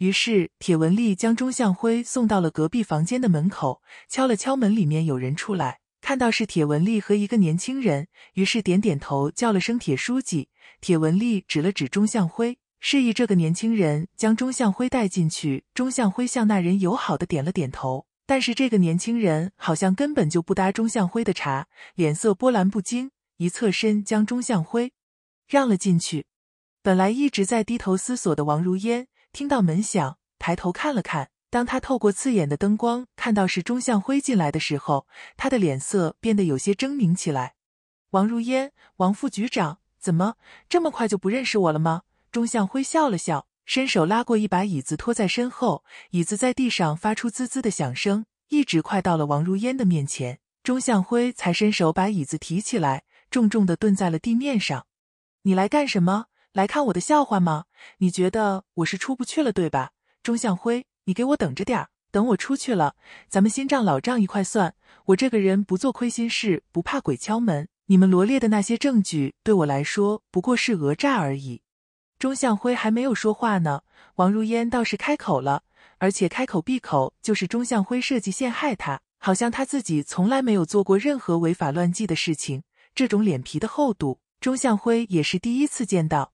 于是，铁文丽将钟向辉送到了隔壁房间的门口，敲了敲门，里面有人出来，看到是铁文丽和一个年轻人，于是点点头，叫了声“铁书记”。铁文丽指了指钟向辉，示意这个年轻人将钟向辉带进去。钟向辉向那人友好的点了点头。但是这个年轻人好像根本就不搭钟向辉的茶，脸色波澜不惊，一侧身将钟向辉让了进去。本来一直在低头思索的王如烟听到门响，抬头看了看。当他透过刺眼的灯光看到是钟向辉进来的时候，他的脸色变得有些狰狞起来。王如烟，王副局长，怎么这么快就不认识我了吗？钟向辉笑了笑。伸手拉过一把椅子，拖在身后，椅子在地上发出滋滋的响声，一直快到了王如烟的面前。钟向辉才伸手把椅子提起来，重重的顿在了地面上。“你来干什么？来看我的笑话吗？你觉得我是出不去了，对吧？”钟向辉，你给我等着点儿，等我出去了，咱们新账老账一块算。我这个人不做亏心事，不怕鬼敲门。你们罗列的那些证据，对我来说不过是讹诈而已。钟向辉还没有说话呢，王如烟倒是开口了，而且开口闭口就是钟向辉设计陷害他，好像他自己从来没有做过任何违法乱纪的事情。这种脸皮的厚度，钟向辉也是第一次见到。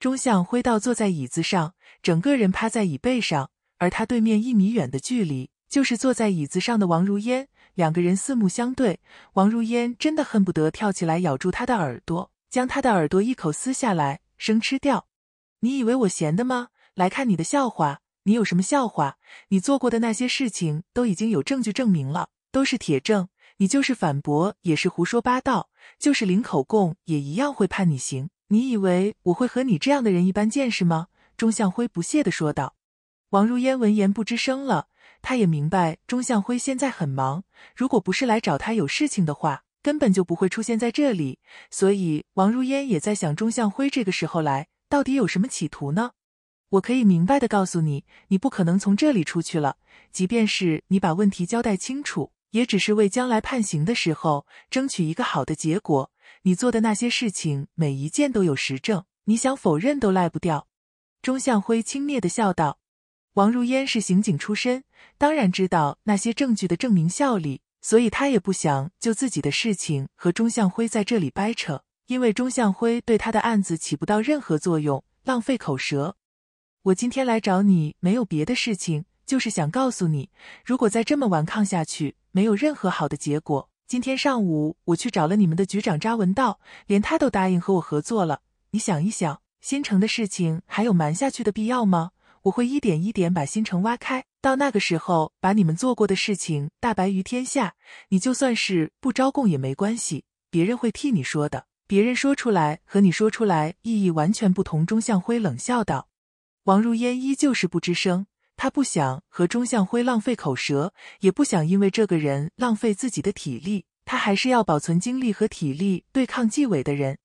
钟向辉倒坐在椅子上，整个人趴在椅背上，而他对面一米远的距离就是坐在椅子上的王如烟，两个人四目相对，王如烟真的恨不得跳起来咬住他的耳朵，将他的耳朵一口撕下来生吃掉。你以为我闲的吗？来看你的笑话？你有什么笑话？你做过的那些事情都已经有证据证明了，都是铁证。你就是反驳也是胡说八道，就是零口供也一样会判你刑。你以为我会和你这样的人一般见识吗？钟向辉不屑的说道。王如烟闻言不吱声了，他也明白钟向辉现在很忙，如果不是来找他有事情的话，根本就不会出现在这里。所以王如烟也在想钟向辉这个时候来。到底有什么企图呢？我可以明白的告诉你，你不可能从这里出去了。即便是你把问题交代清楚，也只是为将来判刑的时候争取一个好的结果。你做的那些事情，每一件都有实证，你想否认都赖不掉。钟向辉轻蔑的笑道：“王如烟是刑警出身，当然知道那些证据的证明效力，所以他也不想就自己的事情和钟向辉在这里掰扯。”因为钟向辉对他的案子起不到任何作用，浪费口舌。我今天来找你没有别的事情，就是想告诉你，如果再这么顽抗下去，没有任何好的结果。今天上午我去找了你们的局长扎文道，连他都答应和我合作了。你想一想，新城的事情还有瞒下去的必要吗？我会一点一点把新城挖开，到那个时候把你们做过的事情大白于天下。你就算是不招供也没关系，别人会替你说的。别人说出来和你说出来意义完全不同。钟向辉冷笑道：“王如烟依旧是不吱声。他不想和钟向辉浪费口舌，也不想因为这个人浪费自己的体力。他还是要保存精力和体力对抗纪委的人。”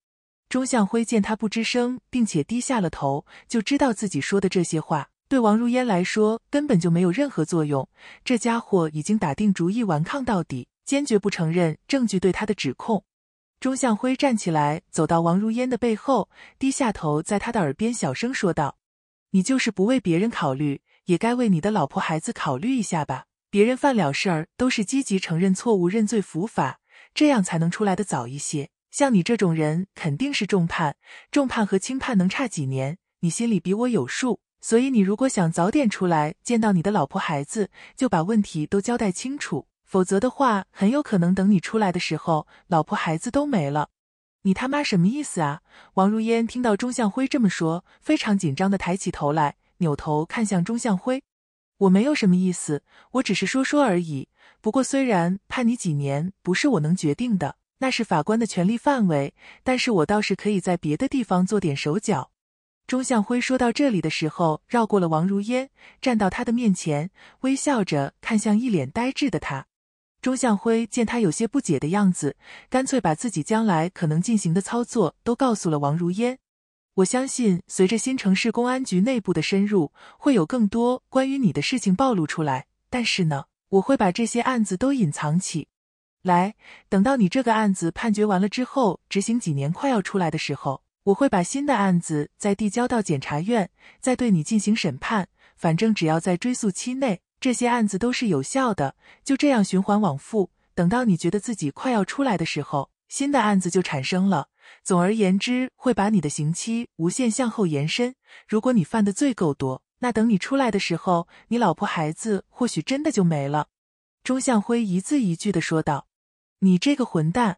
钟向辉见他不吱声，并且低下了头，就知道自己说的这些话对王如烟来说根本就没有任何作用。这家伙已经打定主意顽抗到底，坚决不承认证据对他的指控。钟向辉站起来，走到王如烟的背后，低下头，在他的耳边小声说道：“你就是不为别人考虑，也该为你的老婆孩子考虑一下吧。别人犯了事儿，都是积极承认错误、认罪伏法，这样才能出来的早一些。像你这种人，肯定是重判。重判和轻判能差几年？你心里比我有数。所以，你如果想早点出来见到你的老婆孩子，就把问题都交代清楚。”否则的话，很有可能等你出来的时候，老婆孩子都没了。你他妈什么意思啊？王如烟听到钟向辉这么说，非常紧张的抬起头来，扭头看向钟向辉。我没有什么意思，我只是说说而已。不过虽然判你几年不是我能决定的，那是法官的权利范围，但是我倒是可以在别的地方做点手脚。钟向辉说到这里的时候，绕过了王如烟，站到他的面前，微笑着看向一脸呆滞的他。钟向辉见他有些不解的样子，干脆把自己将来可能进行的操作都告诉了王如烟。我相信，随着新城市公安局内部的深入，会有更多关于你的事情暴露出来。但是呢，我会把这些案子都隐藏起来，等到你这个案子判决完了之后，执行几年快要出来的时候，我会把新的案子再递交到检察院，再对你进行审判。反正只要在追诉期内。这些案子都是有效的，就这样循环往复，等到你觉得自己快要出来的时候，新的案子就产生了。总而言之，会把你的刑期无限向后延伸。如果你犯的罪够多，那等你出来的时候，你老婆孩子或许真的就没了。”钟向辉一字一句的说道，“你这个混蛋，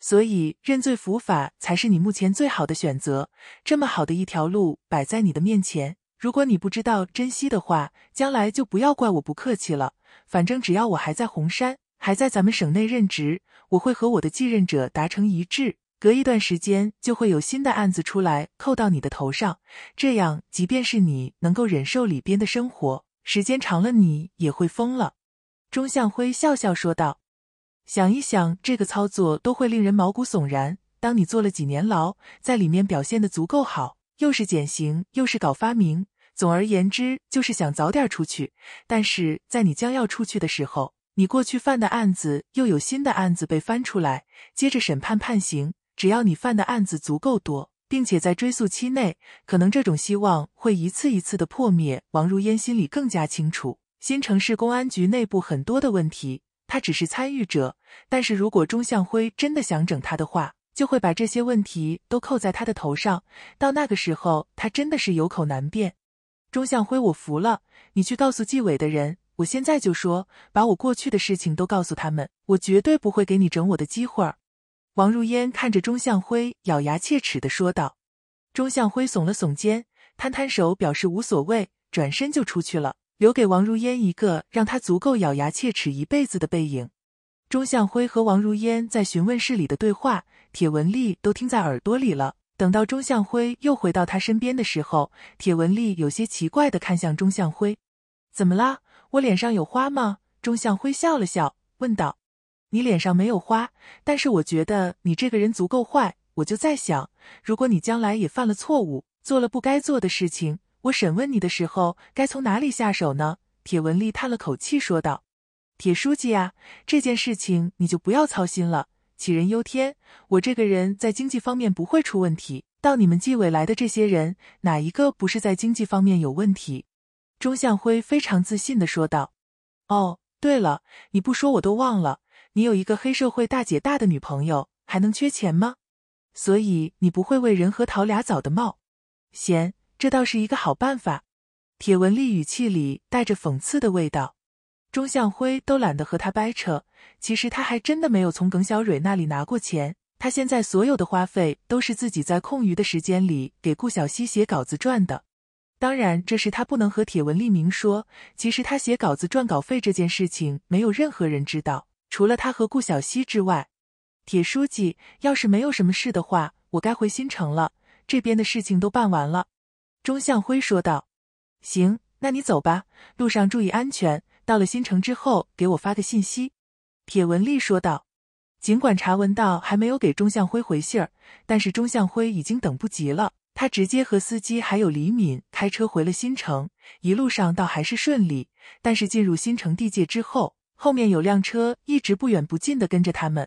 所以认罪伏法才是你目前最好的选择。这么好的一条路摆在你的面前。”如果你不知道珍惜的话，将来就不要怪我不客气了。反正只要我还在红山，还在咱们省内任职，我会和我的继任者达成一致，隔一段时间就会有新的案子出来扣到你的头上。这样，即便是你能够忍受里边的生活，时间长了你也会疯了。”钟向辉笑笑说道，“想一想这个操作都会令人毛骨悚然。当你坐了几年牢，在里面表现的足够好。”又是减刑，又是搞发明，总而言之就是想早点出去。但是在你将要出去的时候，你过去犯的案子又有新的案子被翻出来，接着审判判刑。只要你犯的案子足够多，并且在追诉期内，可能这种希望会一次一次的破灭。王如烟心里更加清楚，新城市公安局内部很多的问题，他只是参与者。但是如果钟向辉真的想整他的话，就会把这些问题都扣在他的头上，到那个时候他真的是有口难辩。钟向辉，我服了，你去告诉纪委的人，我现在就说，把我过去的事情都告诉他们，我绝对不会给你整我的机会。王如烟看着钟向辉，咬牙切齿的说道。钟向辉耸了耸肩，摊摊手，表示无所谓，转身就出去了，留给王如烟一个让他足够咬牙切齿一辈子的背影。钟向辉和王如烟在询问室里的对话。铁文丽都听在耳朵里了。等到钟向辉又回到他身边的时候，铁文丽有些奇怪的看向钟向辉：“怎么啦？我脸上有花吗？”钟向辉笑了笑，问道：“你脸上没有花，但是我觉得你这个人足够坏。我就在想，如果你将来也犯了错误，做了不该做的事情，我审问你的时候该从哪里下手呢？”铁文丽叹了口气，说道：“铁书记啊，这件事情你就不要操心了。”杞人忧天，我这个人在经济方面不会出问题。到你们纪委来的这些人，哪一个不是在经济方面有问题？钟向辉非常自信的说道。哦，对了，你不说我都忘了，你有一个黑社会大姐大的女朋友，还能缺钱吗？所以你不会为人和桃俩枣的帽。贤，这倒是一个好办法。铁文丽语气里带着讽刺的味道。钟向辉都懒得和他掰扯，其实他还真的没有从耿小蕊那里拿过钱，他现在所有的花费都是自己在空余的时间里给顾小溪写稿子赚的。当然，这是他不能和铁文立明说。其实他写稿子赚稿费这件事情，没有任何人知道，除了他和顾小溪之外。铁书记，要是没有什么事的话，我该回新城了，这边的事情都办完了。”钟向辉说道。“行，那你走吧，路上注意安全。”到了新城之后，给我发个信息。”铁文丽说道。尽管查文道还没有给钟向辉回信儿，但是钟向辉已经等不及了。他直接和司机还有李敏开车回了新城。一路上倒还是顺利，但是进入新城地界之后，后面有辆车一直不远不近的跟着他们。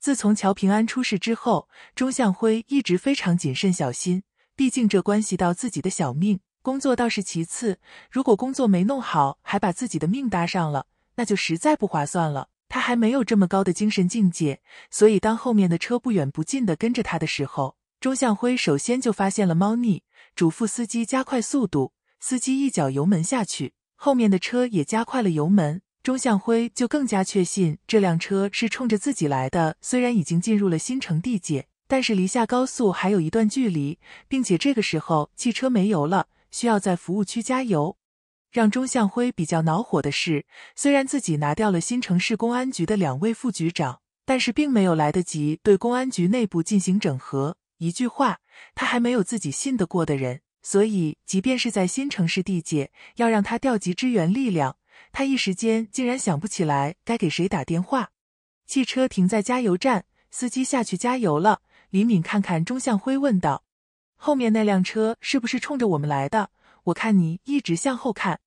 自从乔平安出事之后，钟向辉一直非常谨慎小心，毕竟这关系到自己的小命。工作倒是其次，如果工作没弄好，还把自己的命搭上了，那就实在不划算了。他还没有这么高的精神境界，所以当后面的车不远不近的跟着他的时候，钟向辉首先就发现了猫腻，嘱咐司机加快速度。司机一脚油门下去，后面的车也加快了油门。钟向辉就更加确信这辆车是冲着自己来的。虽然已经进入了新城地界，但是离下高速还有一段距离，并且这个时候汽车没油了。需要在服务区加油。让钟向辉比较恼火的是，虽然自己拿掉了新城市公安局的两位副局长，但是并没有来得及对公安局内部进行整合。一句话，他还没有自己信得过的人。所以，即便是在新城市地界，要让他调集支援力量，他一时间竟然想不起来该给谁打电话。汽车停在加油站，司机下去加油了。李敏看看钟向辉，问道。后面那辆车是不是冲着我们来的？我看你一直向后看。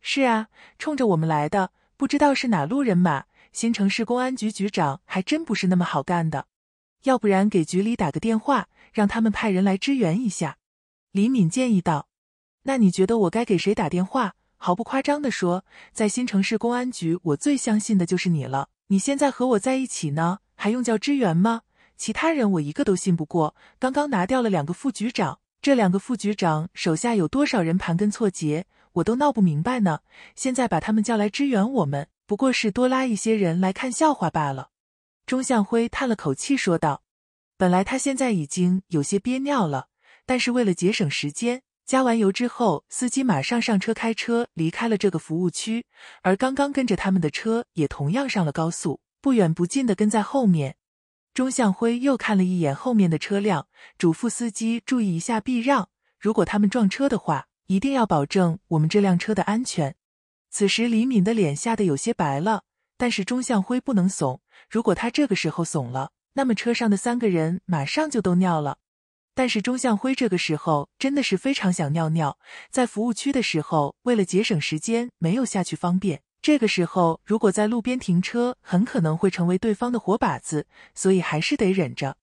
是啊，冲着我们来的，不知道是哪路人马。新城市公安局局长还真不是那么好干的，要不然给局里打个电话，让他们派人来支援一下。李敏建议道：“那你觉得我该给谁打电话？毫不夸张的说，在新城市公安局，我最相信的就是你了。你现在和我在一起呢，还用叫支援吗？”其他人我一个都信不过。刚刚拿掉了两个副局长，这两个副局长手下有多少人盘根错节，我都闹不明白呢。现在把他们叫来支援我们，不过是多拉一些人来看笑话罢了。”钟向辉叹了口气说道。本来他现在已经有些憋尿了，但是为了节省时间，加完油之后，司机马上上车开车离开了这个服务区，而刚刚跟着他们的车也同样上了高速，不远不近的跟在后面。钟向辉又看了一眼后面的车辆，嘱咐司机注意一下避让。如果他们撞车的话，一定要保证我们这辆车的安全。此时，李敏的脸吓得有些白了。但是钟向辉不能怂。如果他这个时候怂了，那么车上的三个人马上就都尿了。但是钟向辉这个时候真的是非常想尿尿。在服务区的时候，为了节省时间，没有下去方便。这个时候，如果在路边停车，很可能会成为对方的活靶子，所以还是得忍着。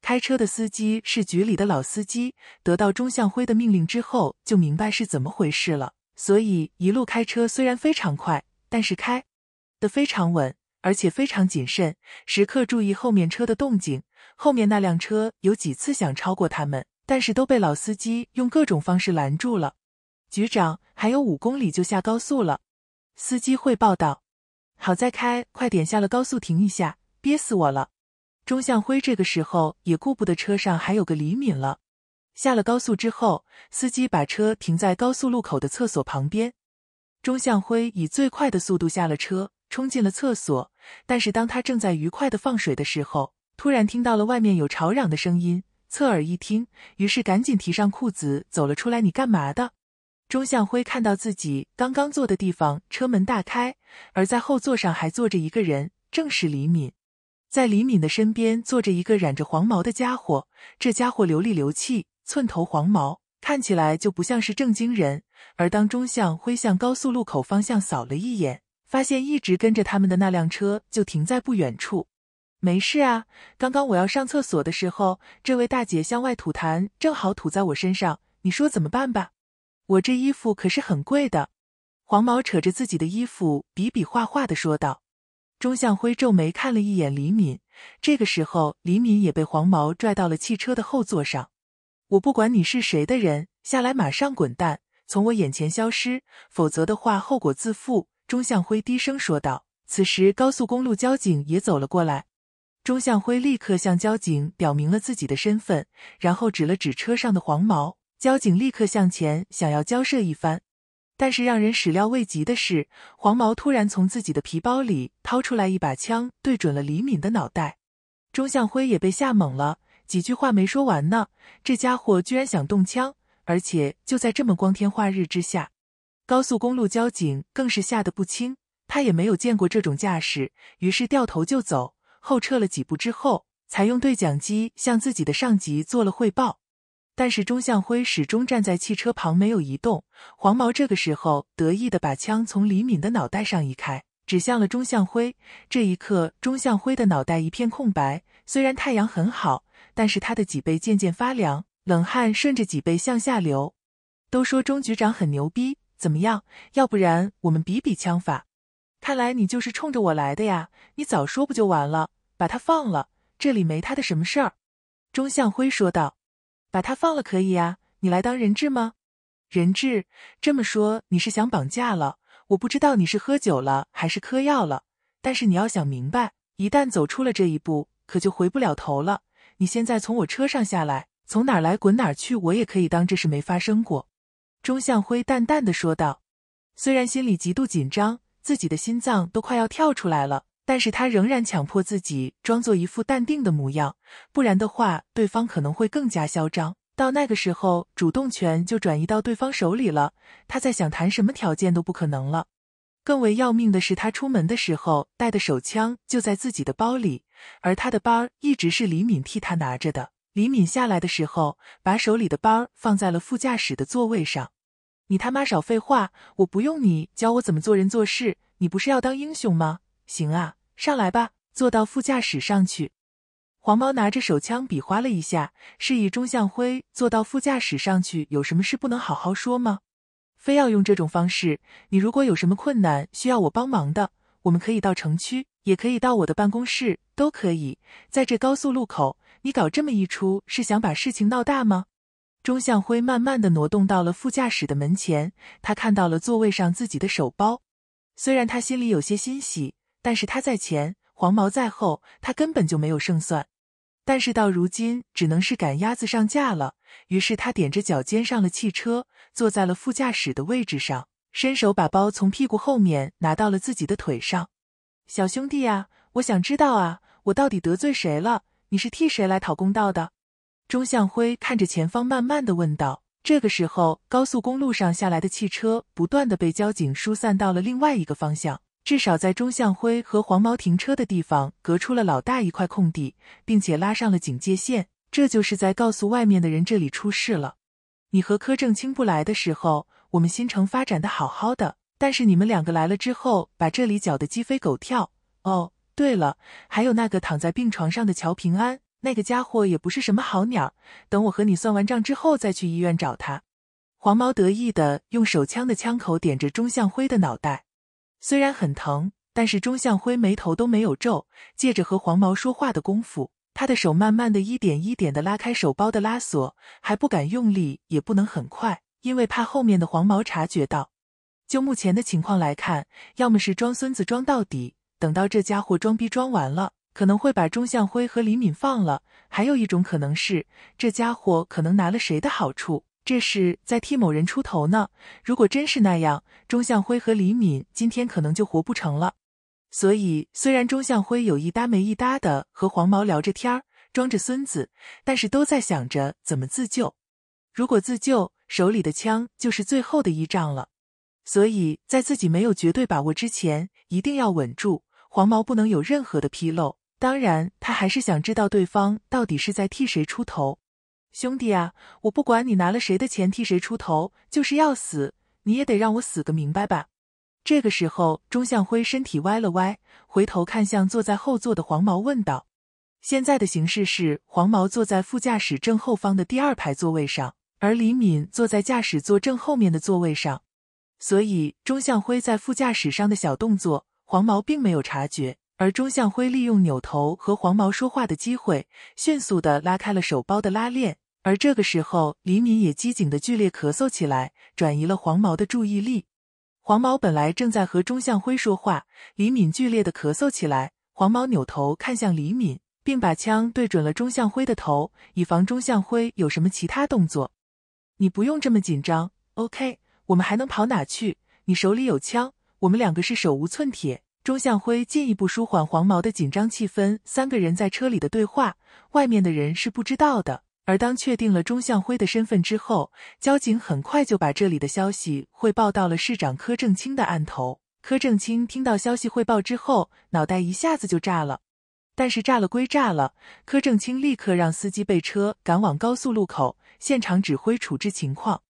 开车的司机是局里的老司机，得到钟向辉的命令之后，就明白是怎么回事了，所以一路开车虽然非常快，但是开的非常稳，而且非常谨慎，时刻注意后面车的动静。后面那辆车有几次想超过他们，但是都被老司机用各种方式拦住了。局长，还有五公里就下高速了。司机汇报道：“好在开快点，下了高速停一下，憋死我了。”钟向辉这个时候也顾不得车上还有个李敏了。下了高速之后，司机把车停在高速路口的厕所旁边。钟向辉以最快的速度下了车，冲进了厕所。但是当他正在愉快的放水的时候，突然听到了外面有吵嚷的声音，侧耳一听，于是赶紧提上裤子走了出来。你干嘛的？钟向辉看到自己刚刚坐的地方车门大开，而在后座上还坐着一个人，正是李敏。在李敏的身边坐着一个染着黄毛的家伙，这家伙流里流气，寸头黄毛，看起来就不像是正经人。而当钟向辉向高速路口方向扫了一眼，发现一直跟着他们的那辆车就停在不远处。没事啊，刚刚我要上厕所的时候，这位大姐向外吐痰，正好吐在我身上，你说怎么办吧？我这衣服可是很贵的，黄毛扯着自己的衣服比比划划的说道。钟向辉皱眉看了一眼李敏，这个时候李敏也被黄毛拽到了汽车的后座上。我不管你是谁的人，下来马上滚蛋，从我眼前消失，否则的话后果自负。钟向辉低声说道。此时高速公路交警也走了过来，钟向辉立刻向交警表明了自己的身份，然后指了指车上的黄毛。交警立刻向前，想要交涉一番，但是让人始料未及的是，黄毛突然从自己的皮包里掏出来一把枪，对准了李敏的脑袋。钟向辉也被吓懵了，几句话没说完呢，这家伙居然想动枪，而且就在这么光天化日之下。高速公路交警更是吓得不轻，他也没有见过这种架势，于是掉头就走，后撤了几步之后，才用对讲机向自己的上级做了汇报。但是钟向辉始终站在汽车旁没有移动。黄毛这个时候得意的把枪从李敏的脑袋上移开，指向了钟向辉。这一刻，钟向辉的脑袋一片空白。虽然太阳很好，但是他的脊背渐渐发凉，冷汗顺着脊背向下流。都说钟局长很牛逼，怎么样？要不然我们比比枪法？看来你就是冲着我来的呀！你早说不就完了？把他放了，这里没他的什么事儿。钟向辉说道。把他放了可以呀，你来当人质吗？人质？这么说你是想绑架了？我不知道你是喝酒了还是嗑药了，但是你要想明白，一旦走出了这一步，可就回不了头了。你现在从我车上下来，从哪来滚哪去，我也可以当这事没发生过。”钟向辉淡淡的说道，虽然心里极度紧张，自己的心脏都快要跳出来了。但是他仍然强迫自己装作一副淡定的模样，不然的话，对方可能会更加嚣张。到那个时候，主动权就转移到对方手里了，他再想谈什么条件都不可能了。更为要命的是，他出门的时候带的手枪就在自己的包里，而他的包一直是李敏替他拿着的。李敏下来的时候，把手里的包放在了副驾驶的座位上。你他妈少废话！我不用你教我怎么做人做事，你不是要当英雄吗？行啊，上来吧，坐到副驾驶上去。黄毛拿着手枪比划了一下，示意钟向辉坐到副驾驶上去。有什么事不能好好说吗？非要用这种方式？你如果有什么困难需要我帮忙的，我们可以到城区，也可以到我的办公室，都可以。在这高速路口，你搞这么一出，是想把事情闹大吗？钟向辉慢慢的挪动到了副驾驶的门前，他看到了座位上自己的手包，虽然他心里有些欣喜。但是他在前，黄毛在后，他根本就没有胜算。但是到如今，只能是赶鸭子上架了。于是他踮着脚尖上了汽车，坐在了副驾驶的位置上，伸手把包从屁股后面拿到了自己的腿上。小兄弟啊，我想知道啊，我到底得罪谁了？你是替谁来讨公道的？钟向辉看着前方，慢慢的问道。这个时候，高速公路上下来的汽车不断的被交警疏散到了另外一个方向。至少在钟向辉和黄毛停车的地方，隔出了老大一块空地，并且拉上了警戒线。这就是在告诉外面的人，这里出事了。你和柯正清不来的时候，我们新城发展的好好的。但是你们两个来了之后，把这里搅得鸡飞狗跳。哦，对了，还有那个躺在病床上的乔平安，那个家伙也不是什么好鸟。等我和你算完账之后，再去医院找他。黄毛得意的用手枪的枪口点着钟向辉的脑袋。虽然很疼，但是钟向辉眉头都没有皱。借着和黄毛说话的功夫，他的手慢慢的一点一点的拉开手包的拉锁，还不敢用力，也不能很快，因为怕后面的黄毛察觉到。就目前的情况来看，要么是装孙子装到底，等到这家伙装逼装完了，可能会把钟向辉和李敏放了；还有一种可能是，这家伙可能拿了谁的好处。这是在替某人出头呢。如果真是那样，钟向辉和李敏今天可能就活不成了。所以，虽然钟向辉有一搭没一搭的和黄毛聊着天儿，装着孙子，但是都在想着怎么自救。如果自救，手里的枪就是最后的依仗了。所以在自己没有绝对把握之前，一定要稳住黄毛，不能有任何的纰漏。当然，他还是想知道对方到底是在替谁出头。兄弟啊，我不管你拿了谁的钱替谁出头，就是要死你也得让我死个明白吧。这个时候，钟向辉身体歪了歪，回头看向坐在后座的黄毛，问道：“现在的形势是，黄毛坐在副驾驶正后方的第二排座位上，而李敏坐在驾驶座正后面的座位上。所以，钟向辉在副驾驶上的小动作，黄毛并没有察觉。而钟向辉利用扭头和黄毛说话的机会，迅速的拉开了手包的拉链。”而这个时候，李敏也机警的剧烈咳嗽起来，转移了黄毛的注意力。黄毛本来正在和钟向辉说话，李敏剧烈的咳嗽起来，黄毛扭头看向李敏，并把枪对准了钟向辉的头，以防钟向辉有什么其他动作。你不用这么紧张，OK？我们还能跑哪去？你手里有枪，我们两个是手无寸铁。钟向辉进一步舒缓黄毛的紧张气氛。三个人在车里的对话，外面的人是不知道的。而当确定了钟向辉的身份之后，交警很快就把这里的消息汇报到了市长柯正清的案头。柯正清听到消息汇报之后，脑袋一下子就炸了。但是炸了归炸了，柯正清立刻让司机备车，赶往高速路口现场指挥处置情况。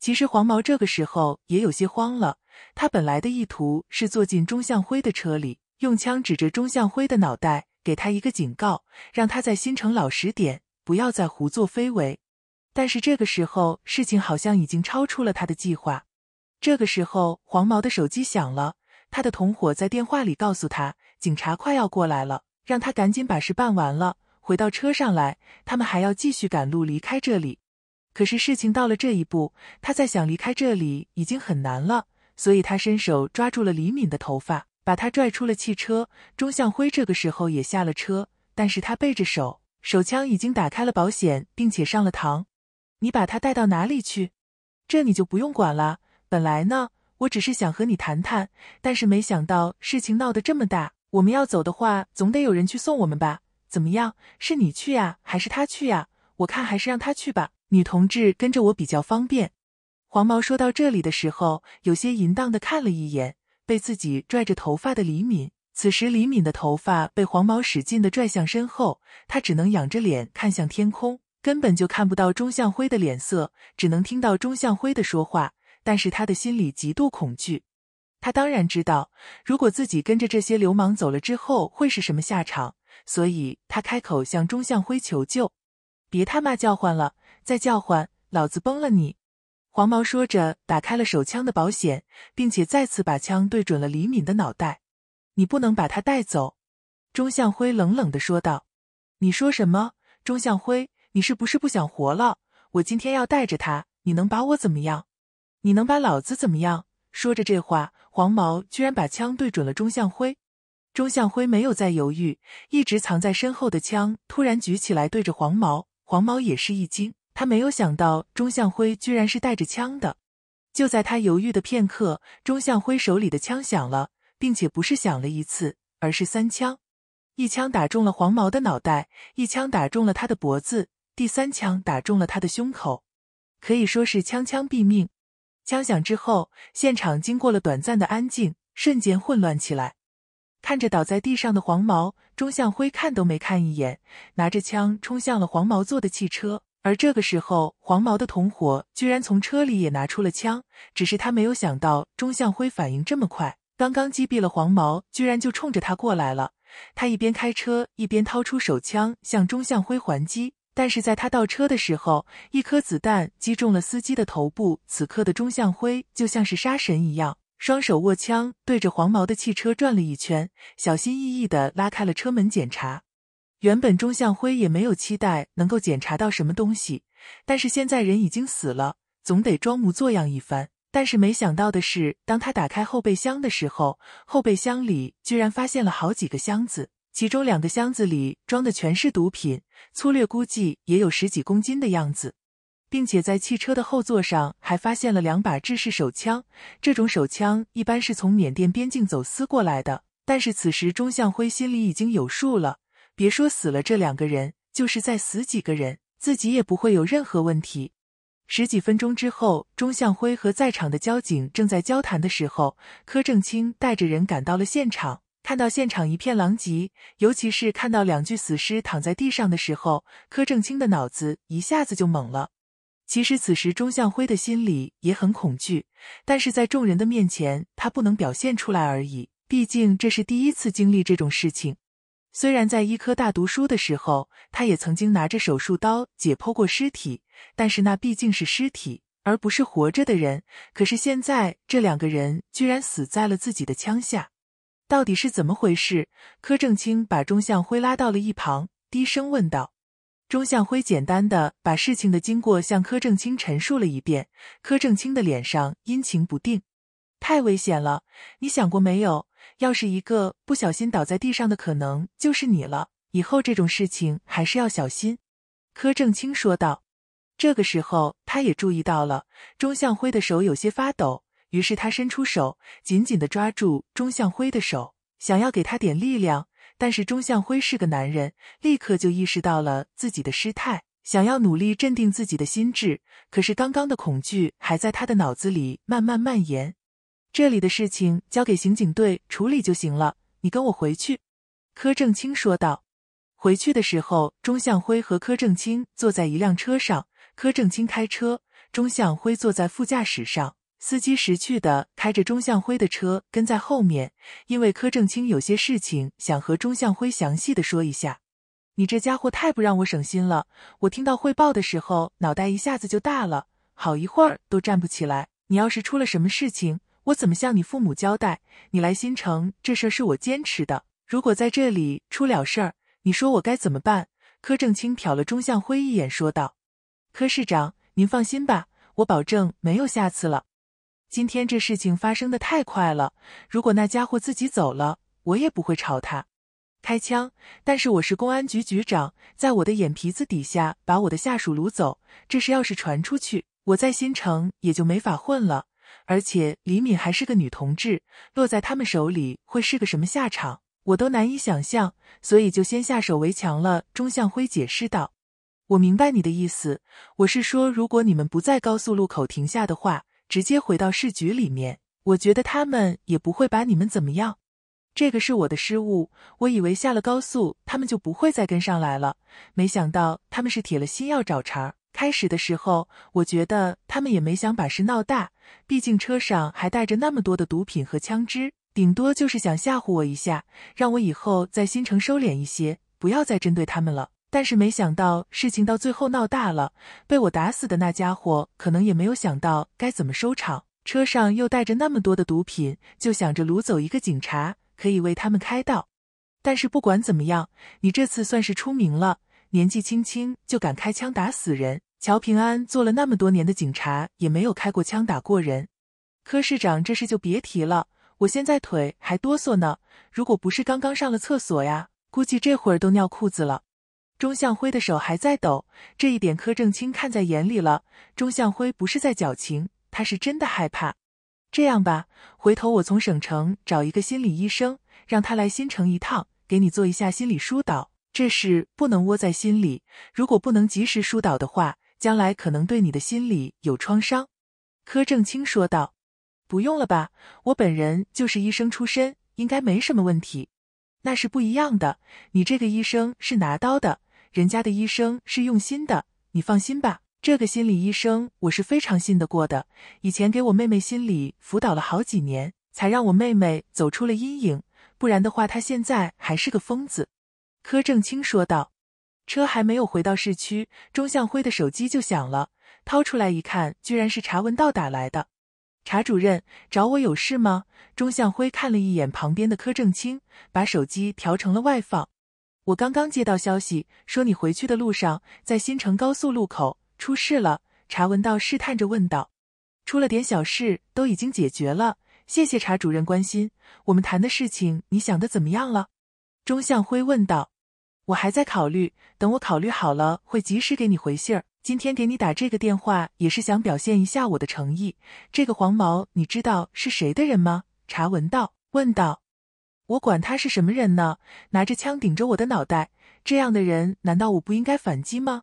其实黄毛这个时候也有些慌了，他本来的意图是坐进钟向辉的车里，用枪指着钟向辉的脑袋，给他一个警告，让他在新城老实点。不要再胡作非为，但是这个时候事情好像已经超出了他的计划。这个时候，黄毛的手机响了，他的同伙在电话里告诉他，警察快要过来了，让他赶紧把事办完了，回到车上来，他们还要继续赶路离开这里。可是事情到了这一步，他再想离开这里已经很难了，所以他伸手抓住了李敏的头发，把他拽出了汽车。钟向辉这个时候也下了车，但是他背着手。手枪已经打开了保险，并且上了膛。你把他带到哪里去？这你就不用管了。本来呢，我只是想和你谈谈，但是没想到事情闹得这么大。我们要走的话，总得有人去送我们吧？怎么样，是你去啊，还是他去啊？我看还是让他去吧。女同志跟着我比较方便。黄毛说到这里的时候，有些淫荡的看了一眼被自己拽着头发的李敏。此时，李敏的头发被黄毛使劲的拽向身后，他只能仰着脸看向天空，根本就看不到钟向辉的脸色，只能听到钟向辉的说话。但是他的心里极度恐惧，他当然知道，如果自己跟着这些流氓走了之后会是什么下场，所以他开口向钟向辉求救：“别他妈叫唤了，再叫唤，老子崩了你！”黄毛说着，打开了手枪的保险，并且再次把枪对准了李敏的脑袋。你不能把他带走。”钟向辉冷冷的说道。“你说什么？”钟向辉，你是不是不想活了？我今天要带着他，你能把我怎么样？你能把老子怎么样？”说着这话，黄毛居然把枪对准了钟向辉。钟向辉没有再犹豫，一直藏在身后的枪突然举起来对着黄毛。黄毛也是一惊，他没有想到钟向辉居然是带着枪的。就在他犹豫的片刻，钟向辉手里的枪响了。并且不是响了一次，而是三枪，一枪打中了黄毛的脑袋，一枪打中了他的脖子，第三枪打中了他的胸口，可以说是枪枪毙命。枪响之后，现场经过了短暂的安静，瞬间混乱起来。看着倒在地上的黄毛，钟向辉看都没看一眼，拿着枪冲向了黄毛坐的汽车。而这个时候，黄毛的同伙居然从车里也拿出了枪，只是他没有想到钟向辉反应这么快。刚刚击毙了黄毛，居然就冲着他过来了。他一边开车，一边掏出手枪向钟向辉还击。但是在他倒车的时候，一颗子弹击中了司机的头部。此刻的钟向辉就像是杀神一样，双手握枪，对着黄毛的汽车转了一圈，小心翼翼的拉开了车门检查。原本钟向辉也没有期待能够检查到什么东西，但是现在人已经死了，总得装模作样一番。但是没想到的是，当他打开后备箱的时候，后备箱里居然发现了好几个箱子，其中两个箱子里装的全是毒品，粗略估计也有十几公斤的样子，并且在汽车的后座上还发现了两把制式手枪。这种手枪一般是从缅甸边境走私过来的。但是此时钟向辉心里已经有数了，别说死了这两个人，就是再死几个人，自己也不会有任何问题。十几分钟之后，钟向辉和在场的交警正在交谈的时候，柯正清带着人赶到了现场。看到现场一片狼藉，尤其是看到两具死尸躺在地上的时候，柯正清的脑子一下子就懵了。其实此时钟向辉的心里也很恐惧，但是在众人的面前他不能表现出来而已。毕竟这是第一次经历这种事情。虽然在医科大读书的时候，他也曾经拿着手术刀解剖过尸体。但是那毕竟是尸体，而不是活着的人。可是现在这两个人居然死在了自己的枪下，到底是怎么回事？柯正清把钟向辉拉到了一旁，低声问道。钟向辉简单的把事情的经过向柯正清陈述了一遍。柯正清的脸上阴晴不定。太危险了，你想过没有？要是一个不小心倒在地上的，可能就是你了。以后这种事情还是要小心。柯正清说道。这个时候，他也注意到了钟向辉的手有些发抖，于是他伸出手，紧紧的抓住钟向辉的手，想要给他点力量。但是钟向辉是个男人，立刻就意识到了自己的失态，想要努力镇定自己的心智。可是刚刚的恐惧还在他的脑子里慢慢蔓延。这里的事情交给刑警队处理就行了，你跟我回去。”柯正清说道。回去的时候，钟向辉和柯正清坐在一辆车上。柯正清开车，钟向辉坐在副驾驶上，司机识趣的开着钟向辉的车跟在后面，因为柯正清有些事情想和钟向辉详细的说一下。你这家伙太不让我省心了，我听到汇报的时候脑袋一下子就大了，好一会儿都站不起来。你要是出了什么事情，我怎么向你父母交代？你来新城这事儿是我坚持的，如果在这里出了事儿，你说我该怎么办？柯正清瞟了钟向辉一眼，说道。柯市长，您放心吧，我保证没有下次了。今天这事情发生的太快了，如果那家伙自己走了，我也不会朝他开枪。但是我是公安局局长，在我的眼皮子底下把我的下属掳走，这事要是传出去，我在新城也就没法混了。而且李敏还是个女同志，落在他们手里会是个什么下场，我都难以想象。所以就先下手为强了。”钟向辉解释道。我明白你的意思，我是说，如果你们不在高速路口停下的话，直接回到市局里面，我觉得他们也不会把你们怎么样。这个是我的失误，我以为下了高速他们就不会再跟上来了，没想到他们是铁了心要找茬。开始的时候，我觉得他们也没想把事闹大，毕竟车上还带着那么多的毒品和枪支，顶多就是想吓唬我一下，让我以后在新城收敛一些，不要再针对他们了。但是没想到事情到最后闹大了，被我打死的那家伙可能也没有想到该怎么收场。车上又带着那么多的毒品，就想着掳走一个警察可以为他们开道。但是不管怎么样，你这次算是出名了，年纪轻轻就敢开枪打死人。乔平安做了那么多年的警察，也没有开过枪打过人。柯市长这事就别提了，我现在腿还哆嗦呢。如果不是刚刚上了厕所呀，估计这会儿都尿裤子了。钟向辉的手还在抖，这一点柯正清看在眼里了。钟向辉不是在矫情，他是真的害怕。这样吧，回头我从省城找一个心理医生，让他来新城一趟，给你做一下心理疏导。这事不能窝在心里，如果不能及时疏导的话，将来可能对你的心理有创伤。柯正清说道：“不用了吧，我本人就是医生出身，应该没什么问题。那是不一样的，你这个医生是拿刀的。”人家的医生是用心的，你放心吧。这个心理医生我是非常信得过的，以前给我妹妹心理辅导了好几年，才让我妹妹走出了阴影。不然的话，她现在还是个疯子。”柯正清说道。车还没有回到市区，钟向辉的手机就响了，掏出来一看，居然是查文道打来的。“查主任找我有事吗？”钟向辉看了一眼旁边的柯正清，把手机调成了外放。我刚刚接到消息，说你回去的路上在新城高速路口出事了。查文道试探着问道：“出了点小事，都已经解决了，谢谢查主任关心。我们谈的事情，你想的怎么样了？”钟向辉问道：“我还在考虑，等我考虑好了，会及时给你回信儿。今天给你打这个电话，也是想表现一下我的诚意。这个黄毛，你知道是谁的人吗？”查文道问道。我管他是什么人呢？拿着枪顶着我的脑袋，这样的人难道我不应该反击吗？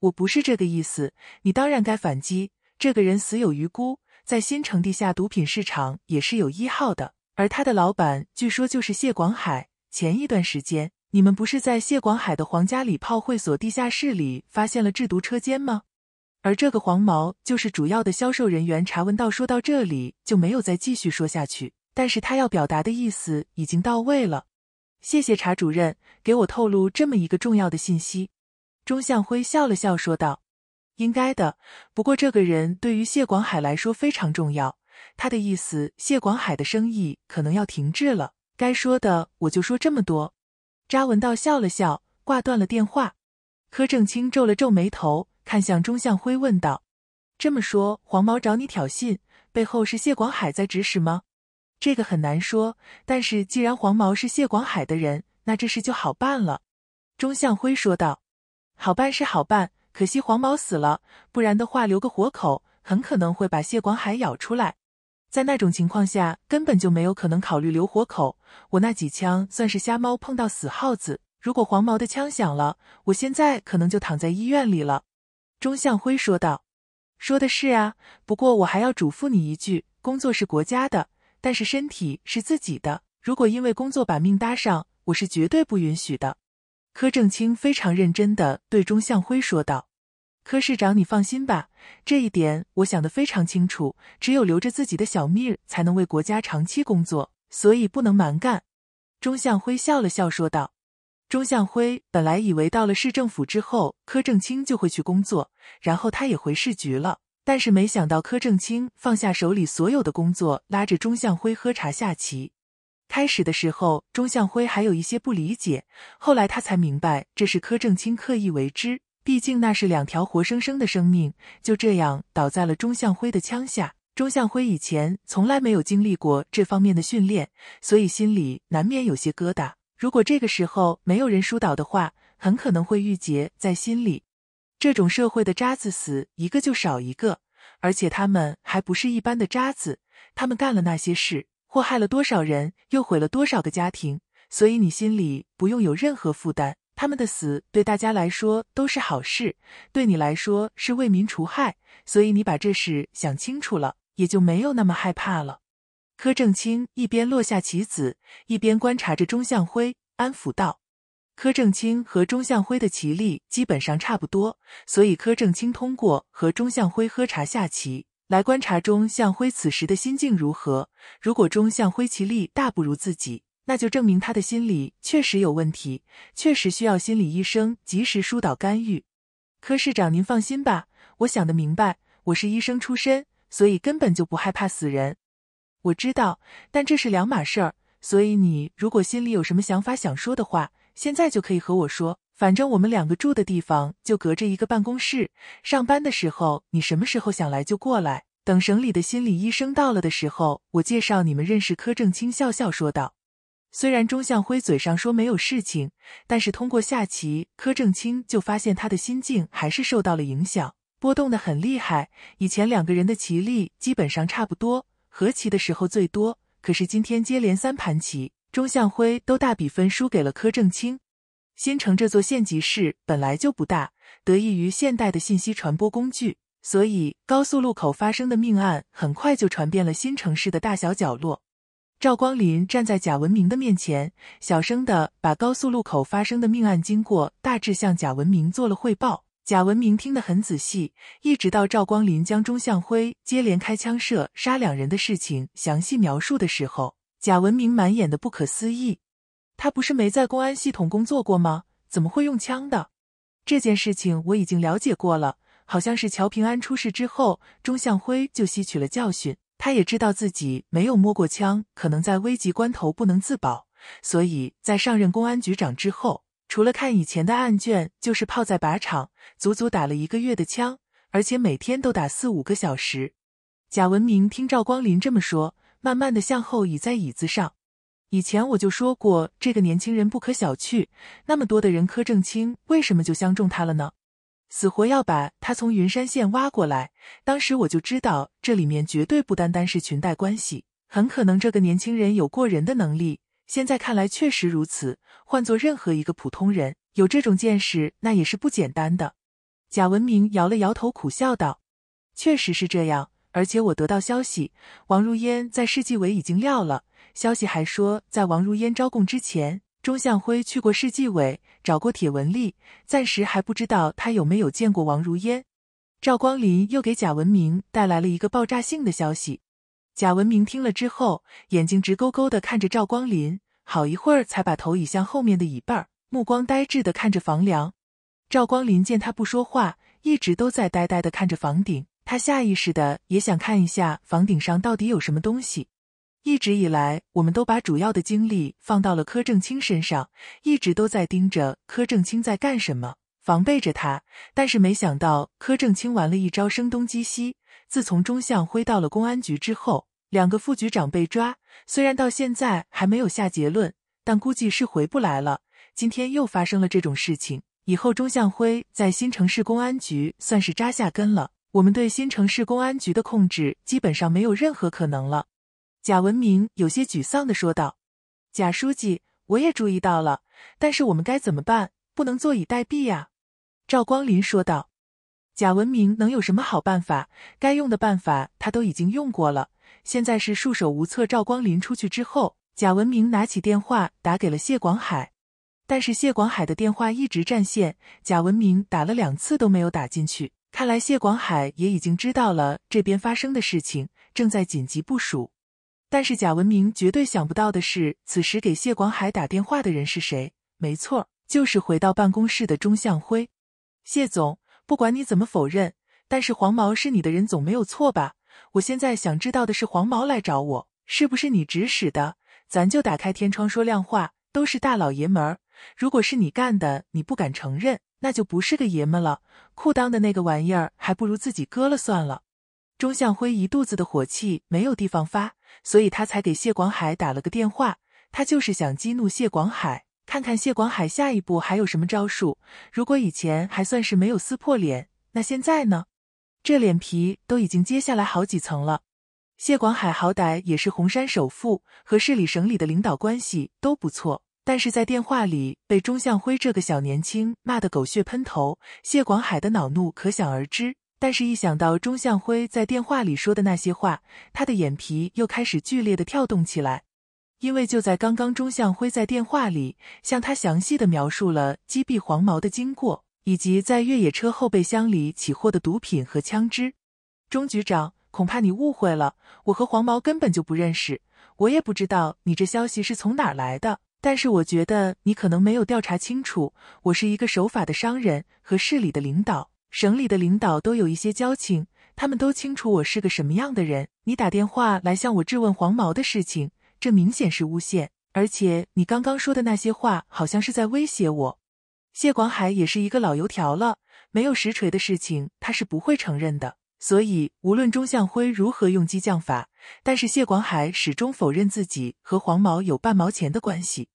我不是这个意思，你当然该反击。这个人死有余辜，在新城地下毒品市场也是有一号的，而他的老板据说就是谢广海。前一段时间，你们不是在谢广海的皇家礼炮会所地下室里发现了制毒车间吗？而这个黄毛就是主要的销售人员。查文道说到这里就没有再继续说下去。但是他要表达的意思已经到位了，谢谢查主任给我透露这么一个重要的信息。钟向辉笑了笑说道：“应该的，不过这个人对于谢广海来说非常重要。他的意思，谢广海的生意可能要停滞了。该说的我就说这么多。”查文道笑了笑，挂断了电话。柯正清皱了皱眉头，看向钟向辉问道：“这么说，黄毛找你挑衅，背后是谢广海在指使吗？”这个很难说，但是既然黄毛是谢广海的人，那这事就好办了。”钟向辉说道，“好办是好办，可惜黄毛死了，不然的话留个活口，很可能会把谢广海咬出来。在那种情况下，根本就没有可能考虑留活口。我那几枪算是瞎猫碰到死耗子，如果黄毛的枪响了，我现在可能就躺在医院里了。”钟向辉说道，“说的是啊，不过我还要嘱咐你一句，工作是国家的。”但是身体是自己的，如果因为工作把命搭上，我是绝对不允许的。柯正清非常认真地对钟向辉说道：“柯市长，你放心吧，这一点我想得非常清楚，只有留着自己的小命，才能为国家长期工作，所以不能蛮干。”钟向辉笑了笑说道。钟向辉本来以为到了市政府之后，柯正清就会去工作，然后他也回市局了。但是没想到，柯正清放下手里所有的工作，拉着钟向辉喝茶下棋。开始的时候，钟向辉还有一些不理解，后来他才明白这是柯正清刻意为之。毕竟那是两条活生生的生命，就这样倒在了钟向辉的枪下。钟向辉以前从来没有经历过这方面的训练，所以心里难免有些疙瘩。如果这个时候没有人疏导的话，很可能会郁结在心里。这种社会的渣子死一个就少一个，而且他们还不是一般的渣子，他们干了那些事，祸害了多少人，又毁了多少个家庭，所以你心里不用有任何负担，他们的死对大家来说都是好事，对你来说是为民除害，所以你把这事想清楚了，也就没有那么害怕了。柯正清一边落下棋子，一边观察着钟向辉，安抚道。柯正清和钟向辉的棋力基本上差不多，所以柯正清通过和钟向辉喝茶下棋来观察钟向辉此时的心境如何。如果钟向辉棋力大不如自己，那就证明他的心理确实有问题，确实需要心理医生及时疏导干预。柯市长，您放心吧，我想的明白，我是医生出身，所以根本就不害怕死人。我知道，但这是两码事儿，所以你如果心里有什么想法想说的话。现在就可以和我说，反正我们两个住的地方就隔着一个办公室。上班的时候，你什么时候想来就过来。等省里的心理医生到了的时候，我介绍你们认识。柯正清笑笑说道：“虽然钟向辉嘴上说没有事情，但是通过下棋，柯正清就发现他的心境还是受到了影响，波动的很厉害。以前两个人的棋力基本上差不多，和棋的时候最多。可是今天接连三盘棋。”钟向辉都大比分输给了柯正清。新城这座县级市本来就不大，得益于现代的信息传播工具，所以高速路口发生的命案很快就传遍了新城市的大小角落。赵光林站在贾文明的面前，小声的把高速路口发生的命案经过大致向贾文明做了汇报。贾文明听得很仔细，一直到赵光林将钟向辉接连开枪射杀两人的事情详细描述的时候。贾文明满眼的不可思议，他不是没在公安系统工作过吗？怎么会用枪的？这件事情我已经了解过了，好像是乔平安出事之后，钟向辉就吸取了教训。他也知道自己没有摸过枪，可能在危急关头不能自保，所以在上任公安局长之后，除了看以前的案卷，就是泡在靶场，足足打了一个月的枪，而且每天都打四五个小时。贾文明听赵光林这么说。慢慢的向后倚在椅子上。以前我就说过，这个年轻人不可小觑。那么多的人，柯正清为什么就相中他了呢？死活要把他从云山县挖过来。当时我就知道，这里面绝对不单单是裙带关系，很可能这个年轻人有过人的能力。现在看来，确实如此。换做任何一个普通人，有这种见识，那也是不简单的。贾文明摇了摇头，苦笑道：“确实是这样。”而且我得到消息，王如烟在市纪委已经撂了。消息还说，在王如烟招供之前，钟向辉去过市纪委找过铁文丽，暂时还不知道他有没有见过王如烟。赵光林又给贾文明带来了一个爆炸性的消息。贾文明听了之后，眼睛直勾勾的看着赵光林，好一会儿才把头倚向后面的椅背儿，目光呆滞的看着房梁。赵光林见他不说话，一直都在呆呆的看着房顶。他下意识的也想看一下房顶上到底有什么东西。一直以来，我们都把主要的精力放到了柯正清身上，一直都在盯着柯正清在干什么，防备着他。但是没想到，柯正清玩了一招声东击西。自从钟向辉到了公安局之后，两个副局长被抓，虽然到现在还没有下结论，但估计是回不来了。今天又发生了这种事情，以后钟向辉在新城市公安局算是扎下根了。我们对新城市公安局的控制基本上没有任何可能了，贾文明有些沮丧的说道：“贾书记，我也注意到了，但是我们该怎么办？不能坐以待毙呀！”赵光林说道：“贾文明能有什么好办法？该用的办法他都已经用过了，现在是束手无策。”赵光林出去之后，贾文明拿起电话打给了谢广海，但是谢广海的电话一直占线，贾文明打了两次都没有打进去。看来谢广海也已经知道了这边发生的事情，正在紧急部署。但是贾文明绝对想不到的是，此时给谢广海打电话的人是谁？没错，就是回到办公室的钟向辉。谢总，不管你怎么否认，但是黄毛是你的人总没有错吧？我现在想知道的是，黄毛来找我，是不是你指使的？咱就打开天窗说亮话，都是大老爷们儿。如果是你干的，你不敢承认，那就不是个爷们了。裤裆的那个玩意儿，还不如自己割了算了。钟向辉一肚子的火气没有地方发，所以他才给谢广海打了个电话。他就是想激怒谢广海，看看谢广海下一步还有什么招数。如果以前还算是没有撕破脸，那现在呢？这脸皮都已经揭下来好几层了。谢广海好歹也是红山首富，和市里、省里的领导关系都不错。但是在电话里被钟向辉这个小年轻骂得狗血喷头，谢广海的恼怒可想而知。但是，一想到钟向辉在电话里说的那些话，他的眼皮又开始剧烈的跳动起来，因为就在刚刚，钟向辉在电话里向他详细的描述了击毙黄毛的经过，以及在越野车后备箱里起获的毒品和枪支。钟局长，恐怕你误会了，我和黄毛根本就不认识，我也不知道你这消息是从哪来的。但是我觉得你可能没有调查清楚，我是一个守法的商人和市里的领导，省里的领导都有一些交情，他们都清楚我是个什么样的人。你打电话来向我质问黄毛的事情，这明显是诬陷，而且你刚刚说的那些话好像是在威胁我。谢广海也是一个老油条了，没有实锤的事情他是不会承认的。所以，无论钟向辉如何用激将法，但是谢广海始终否认自己和黄毛有半毛钱的关系，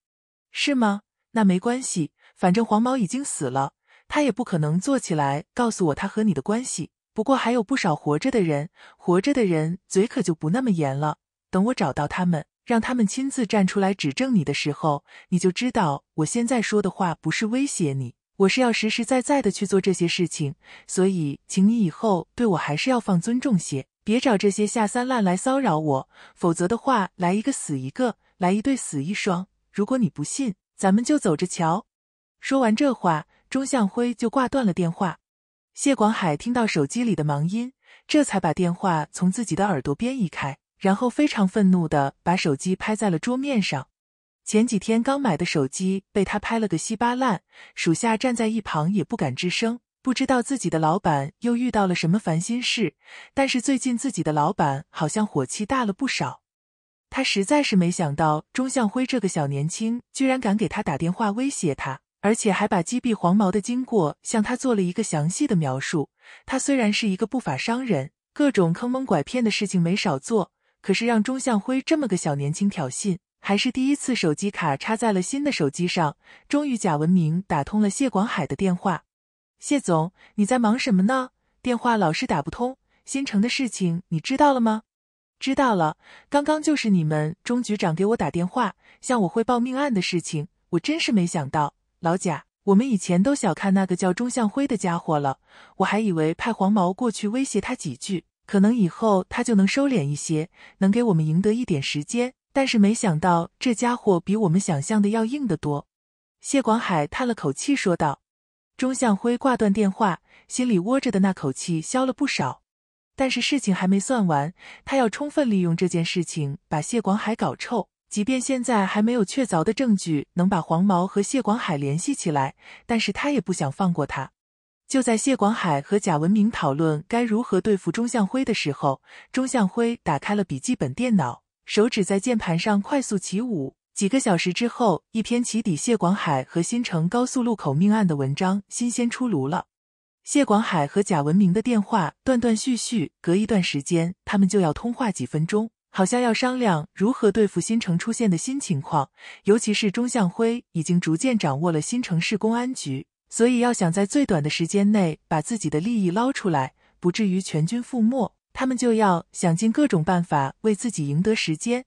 是吗？那没关系，反正黄毛已经死了，他也不可能坐起来告诉我他和你的关系。不过还有不少活着的人，活着的人嘴可就不那么严了。等我找到他们，让他们亲自站出来指证你的时候，你就知道我现在说的话不是威胁你。我是要实实在在的去做这些事情，所以请你以后对我还是要放尊重些，别找这些下三滥来骚扰我，否则的话，来一个死一个，来一对死一双。如果你不信，咱们就走着瞧。说完这话，钟向辉就挂断了电话。谢广海听到手机里的忙音，这才把电话从自己的耳朵边移开，然后非常愤怒的把手机拍在了桌面上。前几天刚买的手机被他拍了个稀巴烂，属下站在一旁也不敢吱声，不知道自己的老板又遇到了什么烦心事。但是最近自己的老板好像火气大了不少，他实在是没想到钟向辉这个小年轻居然敢给他打电话威胁他，而且还把击毙黄毛的经过向他做了一个详细的描述。他虽然是一个不法商人，各种坑蒙拐骗的事情没少做，可是让钟向辉这么个小年轻挑衅。还是第一次，手机卡插在了新的手机上。终于，贾文明打通了谢广海的电话：“谢总，你在忙什么呢？电话老是打不通。新城的事情你知道了吗？”“知道了。刚刚就是你们钟局长给我打电话，向我汇报命案的事情。我真是没想到，老贾，我们以前都小看那个叫钟向辉的家伙了。我还以为派黄毛过去威胁他几句，可能以后他就能收敛一些，能给我们赢得一点时间。”但是没想到这家伙比我们想象的要硬得多，谢广海叹了口气说道。钟向辉挂断电话，心里窝着的那口气消了不少。但是事情还没算完，他要充分利用这件事情把谢广海搞臭。即便现在还没有确凿的证据能把黄毛和谢广海联系起来，但是他也不想放过他。就在谢广海和贾文明讨论该如何对付钟向辉的时候，钟向辉打开了笔记本电脑。手指在键盘上快速起舞，几个小时之后，一篇起底谢广海和新城高速路口命案的文章新鲜出炉了。谢广海和贾文明的电话断断续续，隔一段时间他们就要通话几分钟，好像要商量如何对付新城出现的新情况。尤其是钟向辉已经逐渐掌握了新城市公安局，所以要想在最短的时间内把自己的利益捞出来，不至于全军覆没。他们就要想尽各种办法为自己赢得时间。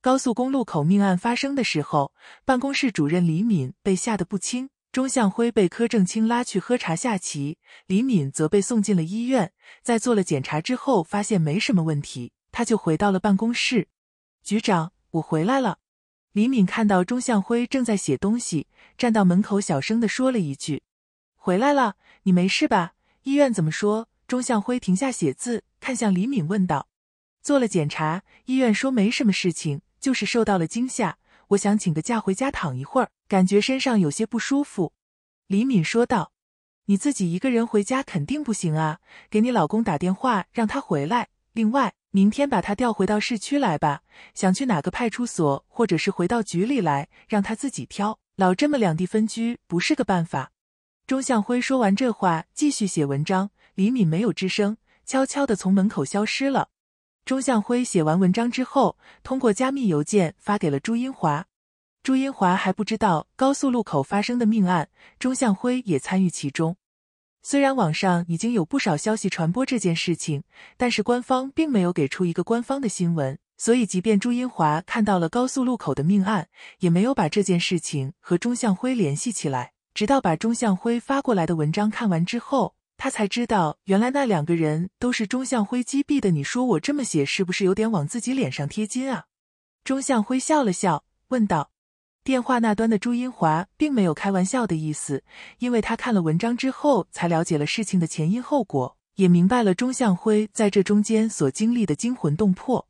高速公路口命案发生的时候，办公室主任李敏被吓得不轻。钟向辉被柯正清拉去喝茶下棋，李敏则被送进了医院。在做了检查之后，发现没什么问题，他就回到了办公室。局长，我回来了。李敏看到钟向辉正在写东西，站到门口小声的说了一句：“回来了，你没事吧？医院怎么说？”钟向辉停下写字，看向李敏，问道：“做了检查，医院说没什么事情，就是受到了惊吓。我想请个假回家躺一会儿，感觉身上有些不舒服。”李敏说道：“你自己一个人回家肯定不行啊，给你老公打电话让他回来。另外，明天把他调回到市区来吧。想去哪个派出所，或者是回到局里来，让他自己挑。老这么两地分居不是个办法。”钟向辉说完这话，继续写文章。李敏没有吱声，悄悄的从门口消失了。钟向辉写完文章之后，通过加密邮件发给了朱英华。朱英华还不知道高速路口发生的命案，钟向辉也参与其中。虽然网上已经有不少消息传播这件事情，但是官方并没有给出一个官方的新闻，所以即便朱英华看到了高速路口的命案，也没有把这件事情和钟向辉联系起来。直到把钟向辉发过来的文章看完之后。他才知道，原来那两个人都是钟向辉击毙的。你说我这么写是不是有点往自己脸上贴金啊？钟向辉笑了笑，问道：“电话那端的朱英华并没有开玩笑的意思，因为他看了文章之后，才了解了事情的前因后果，也明白了钟向辉在这中间所经历的惊魂动魄。”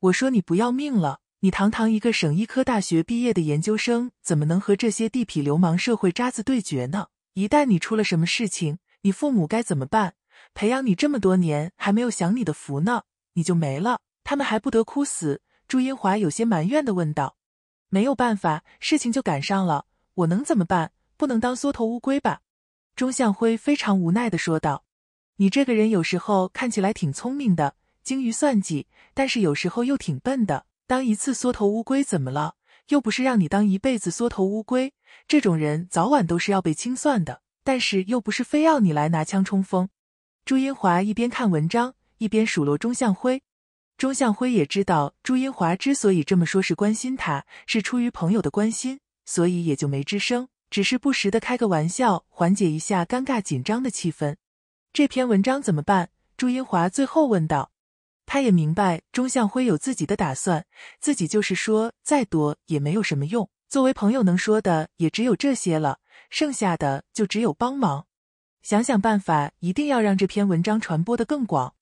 我说：“你不要命了？你堂堂一个省医科大学毕业的研究生，怎么能和这些地痞流氓、社会渣子对决呢？一旦你出了什么事情……”你父母该怎么办？培养你这么多年，还没有享你的福呢，你就没了，他们还不得哭死？朱英华有些埋怨的问道：“没有办法，事情就赶上了，我能怎么办？不能当缩头乌龟吧？”钟向辉非常无奈的说道：“你这个人有时候看起来挺聪明的，精于算计，但是有时候又挺笨的。当一次缩头乌龟怎么了？又不是让你当一辈子缩头乌龟。这种人早晚都是要被清算的。”但是又不是非要你来拿枪冲锋。朱英华一边看文章，一边数落钟向辉。钟向辉也知道朱英华之所以这么说，是关心他，是出于朋友的关心，所以也就没吱声，只是不时的开个玩笑，缓解一下尴尬紧张的气氛。这篇文章怎么办？朱英华最后问道。他也明白钟向辉有自己的打算，自己就是说再多也没有什么用。作为朋友，能说的也只有这些了。剩下的就只有帮忙，想想办法，一定要让这篇文章传播的更广。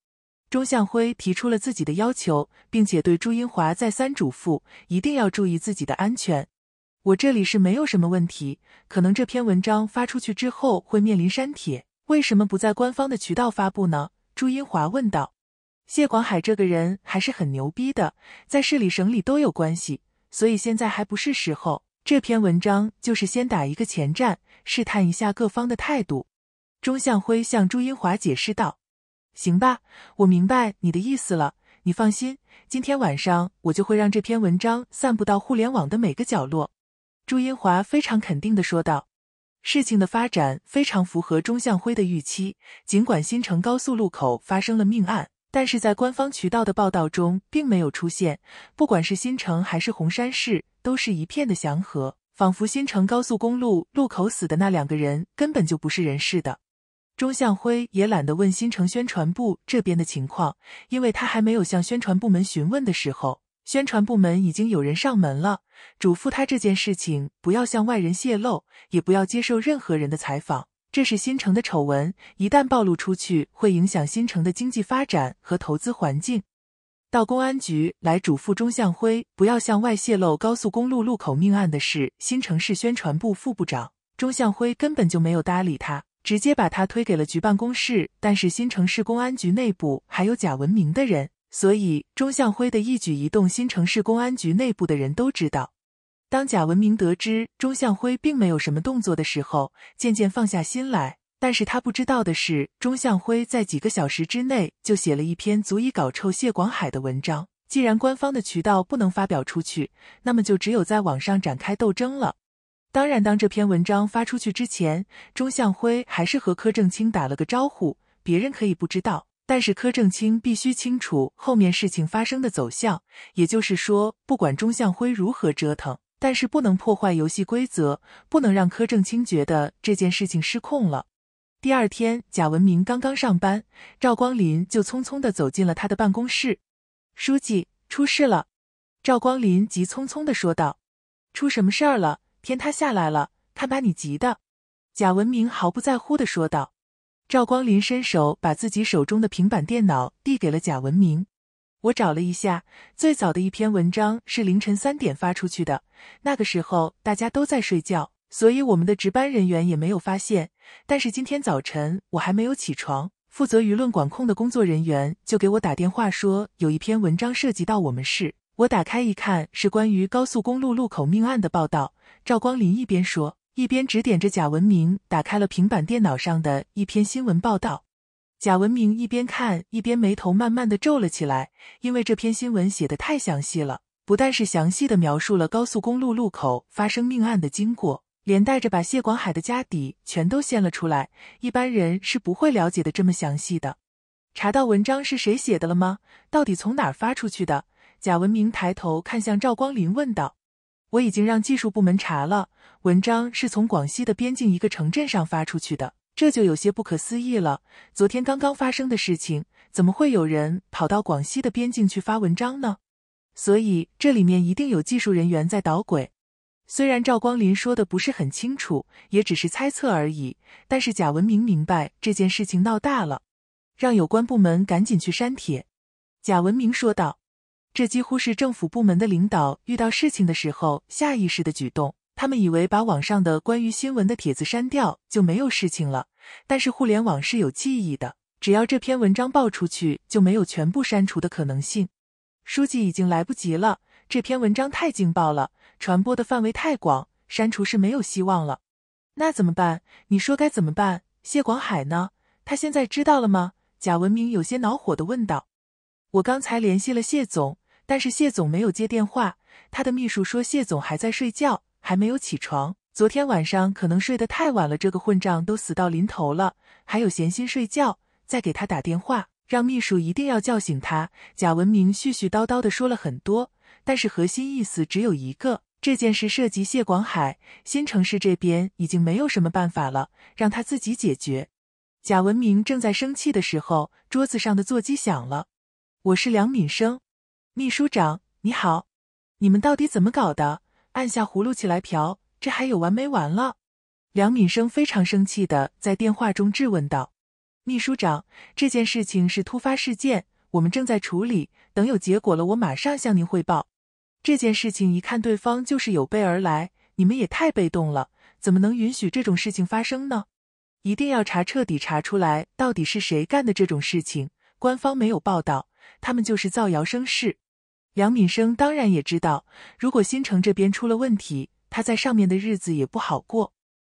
钟向辉提出了自己的要求，并且对朱英华再三嘱咐，一定要注意自己的安全。我这里是没有什么问题，可能这篇文章发出去之后会面临删帖，为什么不在官方的渠道发布呢？朱英华问道。谢广海这个人还是很牛逼的，在市里、省里都有关系，所以现在还不是时候。这篇文章就是先打一个前站，试探一下各方的态度。钟向辉向朱英华解释道：“行吧，我明白你的意思了。你放心，今天晚上我就会让这篇文章散布到互联网的每个角落。”朱英华非常肯定的说道：“事情的发展非常符合钟向辉的预期。尽管新城高速路口发生了命案。”但是在官方渠道的报道中，并没有出现。不管是新城还是红山市，都是一片的祥和，仿佛新城高速公路路口死的那两个人根本就不是人似的。钟向辉也懒得问新城宣传部这边的情况，因为他还没有向宣传部门询问的时候，宣传部门已经有人上门了，嘱咐他这件事情不要向外人泄露，也不要接受任何人的采访。这是新城的丑闻，一旦暴露出去，会影响新城的经济发展和投资环境。到公安局来嘱咐钟向辉不要向外泄露高速公路路口命案的事。新城市宣传部副部长钟向辉根本就没有搭理他，直接把他推给了局办公室。但是新城市公安局内部还有贾文明的人，所以钟向辉的一举一动，新城市公安局内部的人都知道。当贾文明得知钟向辉并没有什么动作的时候，渐渐放下心来。但是他不知道的是，钟向辉在几个小时之内就写了一篇足以搞臭谢广海的文章。既然官方的渠道不能发表出去，那么就只有在网上展开斗争了。当然，当这篇文章发出去之前，钟向辉还是和柯正清打了个招呼。别人可以不知道，但是柯正清必须清楚后面事情发生的走向。也就是说，不管钟向辉如何折腾。但是不能破坏游戏规则，不能让柯正清觉得这件事情失控了。第二天，贾文明刚刚上班，赵光林就匆匆的走进了他的办公室。书记，出事了！赵光林急匆匆的说道。出什么事儿了？天塌下来了？看把你急的！贾文明毫不在乎的说道。赵光林伸手把自己手中的平板电脑递给了贾文明。我找了一下，最早的一篇文章是凌晨三点发出去的。那个时候大家都在睡觉，所以我们的值班人员也没有发现。但是今天早晨我还没有起床，负责舆论管控的工作人员就给我打电话说，有一篇文章涉及到我们市。我打开一看，是关于高速公路路口命案的报道。赵光林一边说，一边指点着贾文明打开了平板电脑上的一篇新闻报道。贾文明一边看一边眉头慢慢的皱了起来，因为这篇新闻写的太详细了，不但是详细的描述了高速公路路口发生命案的经过，连带着把谢广海的家底全都掀了出来，一般人是不会了解的这么详细的。查到文章是谁写的了吗？到底从哪儿发出去的？贾文明抬头看向赵光林问道。我已经让技术部门查了，文章是从广西的边境一个城镇上发出去的。这就有些不可思议了。昨天刚刚发生的事情，怎么会有人跑到广西的边境去发文章呢？所以这里面一定有技术人员在捣鬼。虽然赵光林说的不是很清楚，也只是猜测而已。但是贾文明明白这件事情闹大了，让有关部门赶紧去删帖。贾文明说道：“这几乎是政府部门的领导遇到事情的时候下意识的举动，他们以为把网上的关于新闻的帖子删掉就没有事情了。”但是互联网是有记忆的，只要这篇文章爆出去，就没有全部删除的可能性。书记已经来不及了，这篇文章太劲爆了，传播的范围太广，删除是没有希望了。那怎么办？你说该怎么办？谢广海呢？他现在知道了吗？贾文明有些恼火的问道。我刚才联系了谢总，但是谢总没有接电话，他的秘书说谢总还在睡觉，还没有起床。昨天晚上可能睡得太晚了，这个混账都死到临头了，还有闲心睡觉？再给他打电话，让秘书一定要叫醒他。贾文明絮絮叨叨的说了很多，但是核心意思只有一个：这件事涉及谢广海，新城市这边已经没有什么办法了，让他自己解决。贾文明正在生气的时候，桌子上的座机响了，我是梁敏生，秘书长，你好，你们到底怎么搞的？按下葫芦起来瓢。这还有完没完了？梁敏生非常生气的在电话中质问道：“秘书长，这件事情是突发事件，我们正在处理，等有结果了，我马上向您汇报。”这件事情一看，对方就是有备而来，你们也太被动了，怎么能允许这种事情发生呢？一定要查彻底，查出来到底是谁干的这种事情。官方没有报道，他们就是造谣生事。梁敏生当然也知道，如果新城这边出了问题。他在上面的日子也不好过，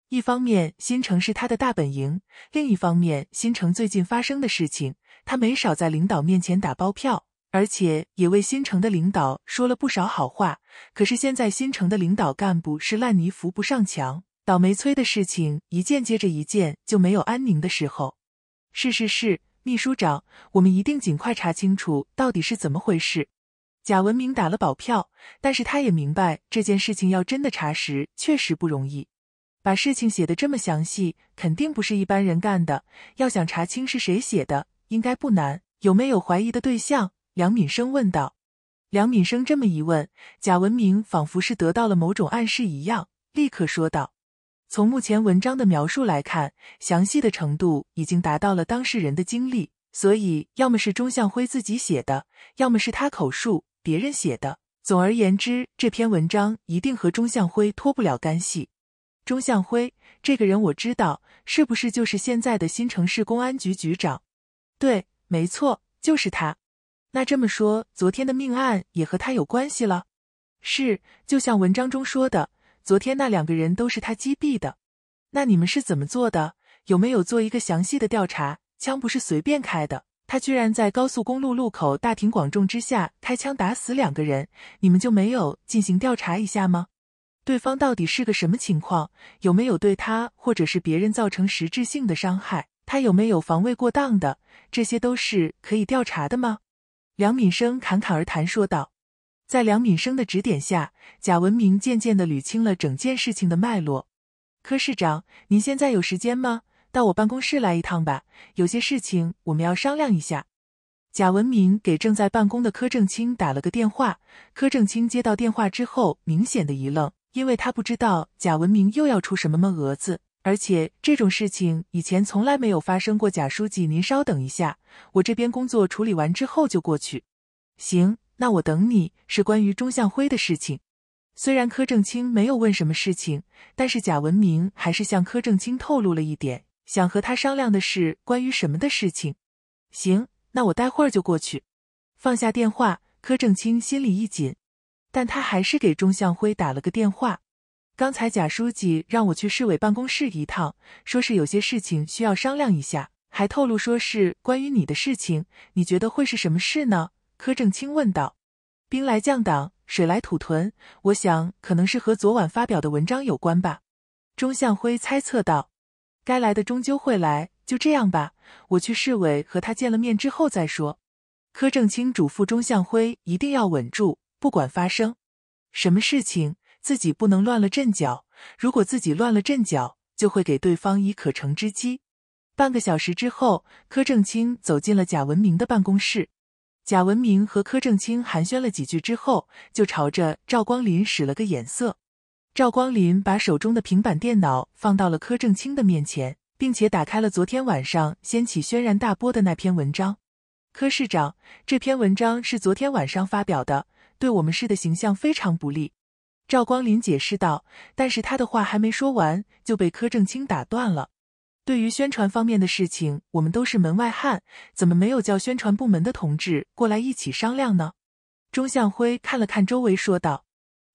一方面新城是他的大本营，另一方面新城最近发生的事情，他没少在领导面前打包票，而且也为新城的领导说了不少好话。可是现在新城的领导干部是烂泥扶不上墙，倒霉催的事情一件接着一件，就没有安宁的时候。是是是，秘书长，我们一定尽快查清楚到底是怎么回事。贾文明打了保票，但是他也明白这件事情要真的查实，确实不容易。把事情写得这么详细，肯定不是一般人干的。要想查清是谁写的，应该不难。有没有怀疑的对象？梁敏生问道。梁敏生这么一问，贾文明仿佛是得到了某种暗示一样，立刻说道：“从目前文章的描述来看，详细的程度已经达到了当事人的经历，所以要么是钟向辉自己写的，要么是他口述。”别人写的。总而言之，这篇文章一定和钟向辉脱不了干系。钟向辉这个人我知道，是不是就是现在的新城市公安局局长？对，没错，就是他。那这么说，昨天的命案也和他有关系了？是，就像文章中说的，昨天那两个人都是他击毙的。那你们是怎么做的？有没有做一个详细的调查？枪不是随便开的。他居然在高速公路路口大庭广众之下开枪打死两个人，你们就没有进行调查一下吗？对方到底是个什么情况？有没有对他或者是别人造成实质性的伤害？他有没有防卫过当的？这些都是可以调查的吗？梁敏生侃侃而谈说道。在梁敏生的指点下，贾文明渐渐的捋清了整件事情的脉络。柯市长，您现在有时间吗？到我办公室来一趟吧，有些事情我们要商量一下。贾文明给正在办公的柯正清打了个电话，柯正清接到电话之后明显的一愣，因为他不知道贾文明又要出什么么蛾子，而且这种事情以前从来没有发生过。贾书记，您稍等一下，我这边工作处理完之后就过去。行，那我等你。是关于钟向辉的事情。虽然柯正清没有问什么事情，但是贾文明还是向柯正清透露了一点。想和他商量的是关于什么的事情？行，那我待会儿就过去。放下电话，柯正清心里一紧，但他还是给钟向辉打了个电话。刚才贾书记让我去市委办公室一趟，说是有些事情需要商量一下，还透露说是关于你的事情。你觉得会是什么事呢？柯正清问道。兵来将挡，水来土屯，我想可能是和昨晚发表的文章有关吧。钟向辉猜测道。该来的终究会来，就这样吧。我去市委和他见了面之后再说。柯正清嘱咐钟向辉一定要稳住，不管发生什么事情，自己不能乱了阵脚。如果自己乱了阵脚，就会给对方以可乘之机。半个小时之后，柯正清走进了贾文明的办公室。贾文明和柯正清寒暄了几句之后，就朝着赵光林使了个眼色。赵光林把手中的平板电脑放到了柯正清的面前，并且打开了昨天晚上掀起轩然大波的那篇文章。柯市长，这篇文章是昨天晚上发表的，对我们市的形象非常不利。”赵光林解释道。但是他的话还没说完，就被柯正清打断了。“对于宣传方面的事情，我们都是门外汉，怎么没有叫宣传部门的同志过来一起商量呢？”钟向辉看了看周围，说道。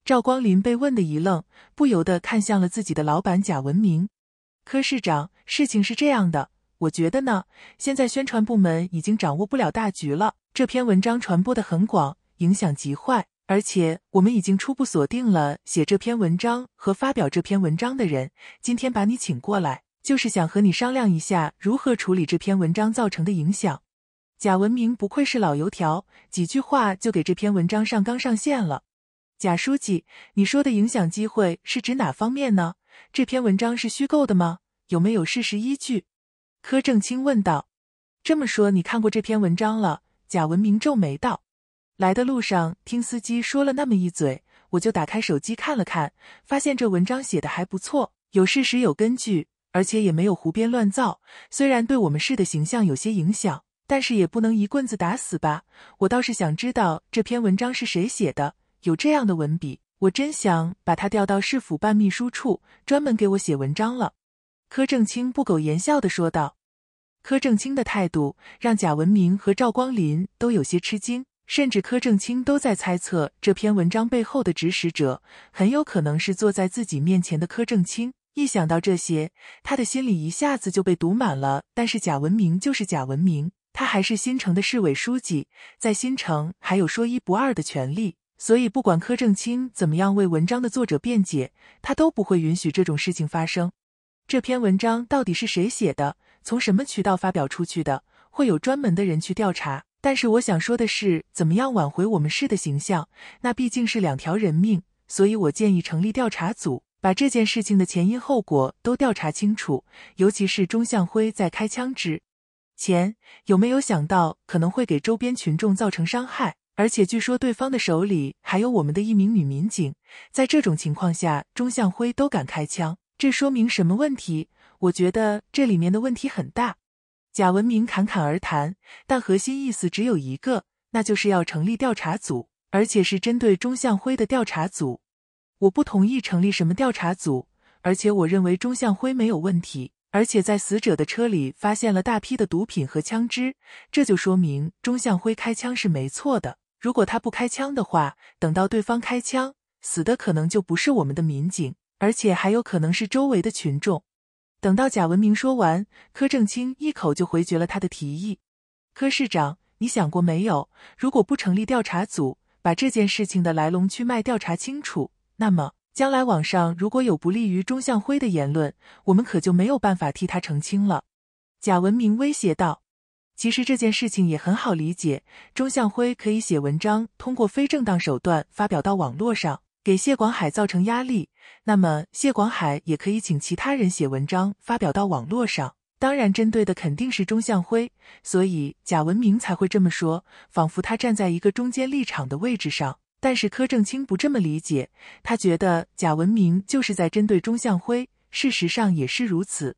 赵光林被问的一愣，不由得看向了自己的老板贾文明。柯市长，事情是这样的，我觉得呢，现在宣传部门已经掌握不了大局了。这篇文章传播的很广，影响极坏，而且我们已经初步锁定了写这篇文章和发表这篇文章的人。今天把你请过来，就是想和你商量一下如何处理这篇文章造成的影响。贾文明不愧是老油条，几句话就给这篇文章上纲上线了。贾书记，你说的影响机会是指哪方面呢？这篇文章是虚构的吗？有没有事实依据？柯正清问道。这么说，你看过这篇文章了？贾文明皱眉道。来的路上听司机说了那么一嘴，我就打开手机看了看，发现这文章写的还不错，有事实有根据，而且也没有胡编乱造。虽然对我们市的形象有些影响，但是也不能一棍子打死吧。我倒是想知道这篇文章是谁写的。有这样的文笔，我真想把他调到市府办秘书处，专门给我写文章了。”柯正清不苟言笑的说道。柯正清的态度让贾文明和赵光林都有些吃惊，甚至柯正清都在猜测这篇文章背后的指使者，很有可能是坐在自己面前的柯正清。一想到这些，他的心里一下子就被堵满了。但是贾文明就是贾文明，他还是新城的市委书记，在新城还有说一不二的权利。所以，不管柯正清怎么样为文章的作者辩解，他都不会允许这种事情发生。这篇文章到底是谁写的，从什么渠道发表出去的，会有专门的人去调查。但是，我想说的是，怎么样挽回我们市的形象？那毕竟是两条人命，所以我建议成立调查组，把这件事情的前因后果都调查清楚。尤其是钟向辉在开枪之前，有没有想到可能会给周边群众造成伤害？而且据说对方的手里还有我们的一名女民警，在这种情况下，钟向辉都敢开枪，这说明什么问题？我觉得这里面的问题很大。贾文明侃侃而谈，但核心意思只有一个，那就是要成立调查组，而且是针对钟向辉的调查组。我不同意成立什么调查组，而且我认为钟向辉没有问题。而且在死者的车里发现了大批的毒品和枪支，这就说明钟向辉开枪是没错的。如果他不开枪的话，等到对方开枪，死的可能就不是我们的民警，而且还有可能是周围的群众。等到贾文明说完，柯正清一口就回绝了他的提议。柯市长，你想过没有？如果不成立调查组，把这件事情的来龙去脉调查清楚，那么将来网上如果有不利于钟向辉的言论，我们可就没有办法替他澄清了。贾文明威胁道。其实这件事情也很好理解，钟向辉可以写文章，通过非正当手段发表到网络上，给谢广海造成压力。那么谢广海也可以请其他人写文章，发表到网络上，当然针对的肯定是钟向辉。所以贾文明才会这么说，仿佛他站在一个中间立场的位置上。但是柯正清不这么理解，他觉得贾文明就是在针对钟向辉，事实上也是如此。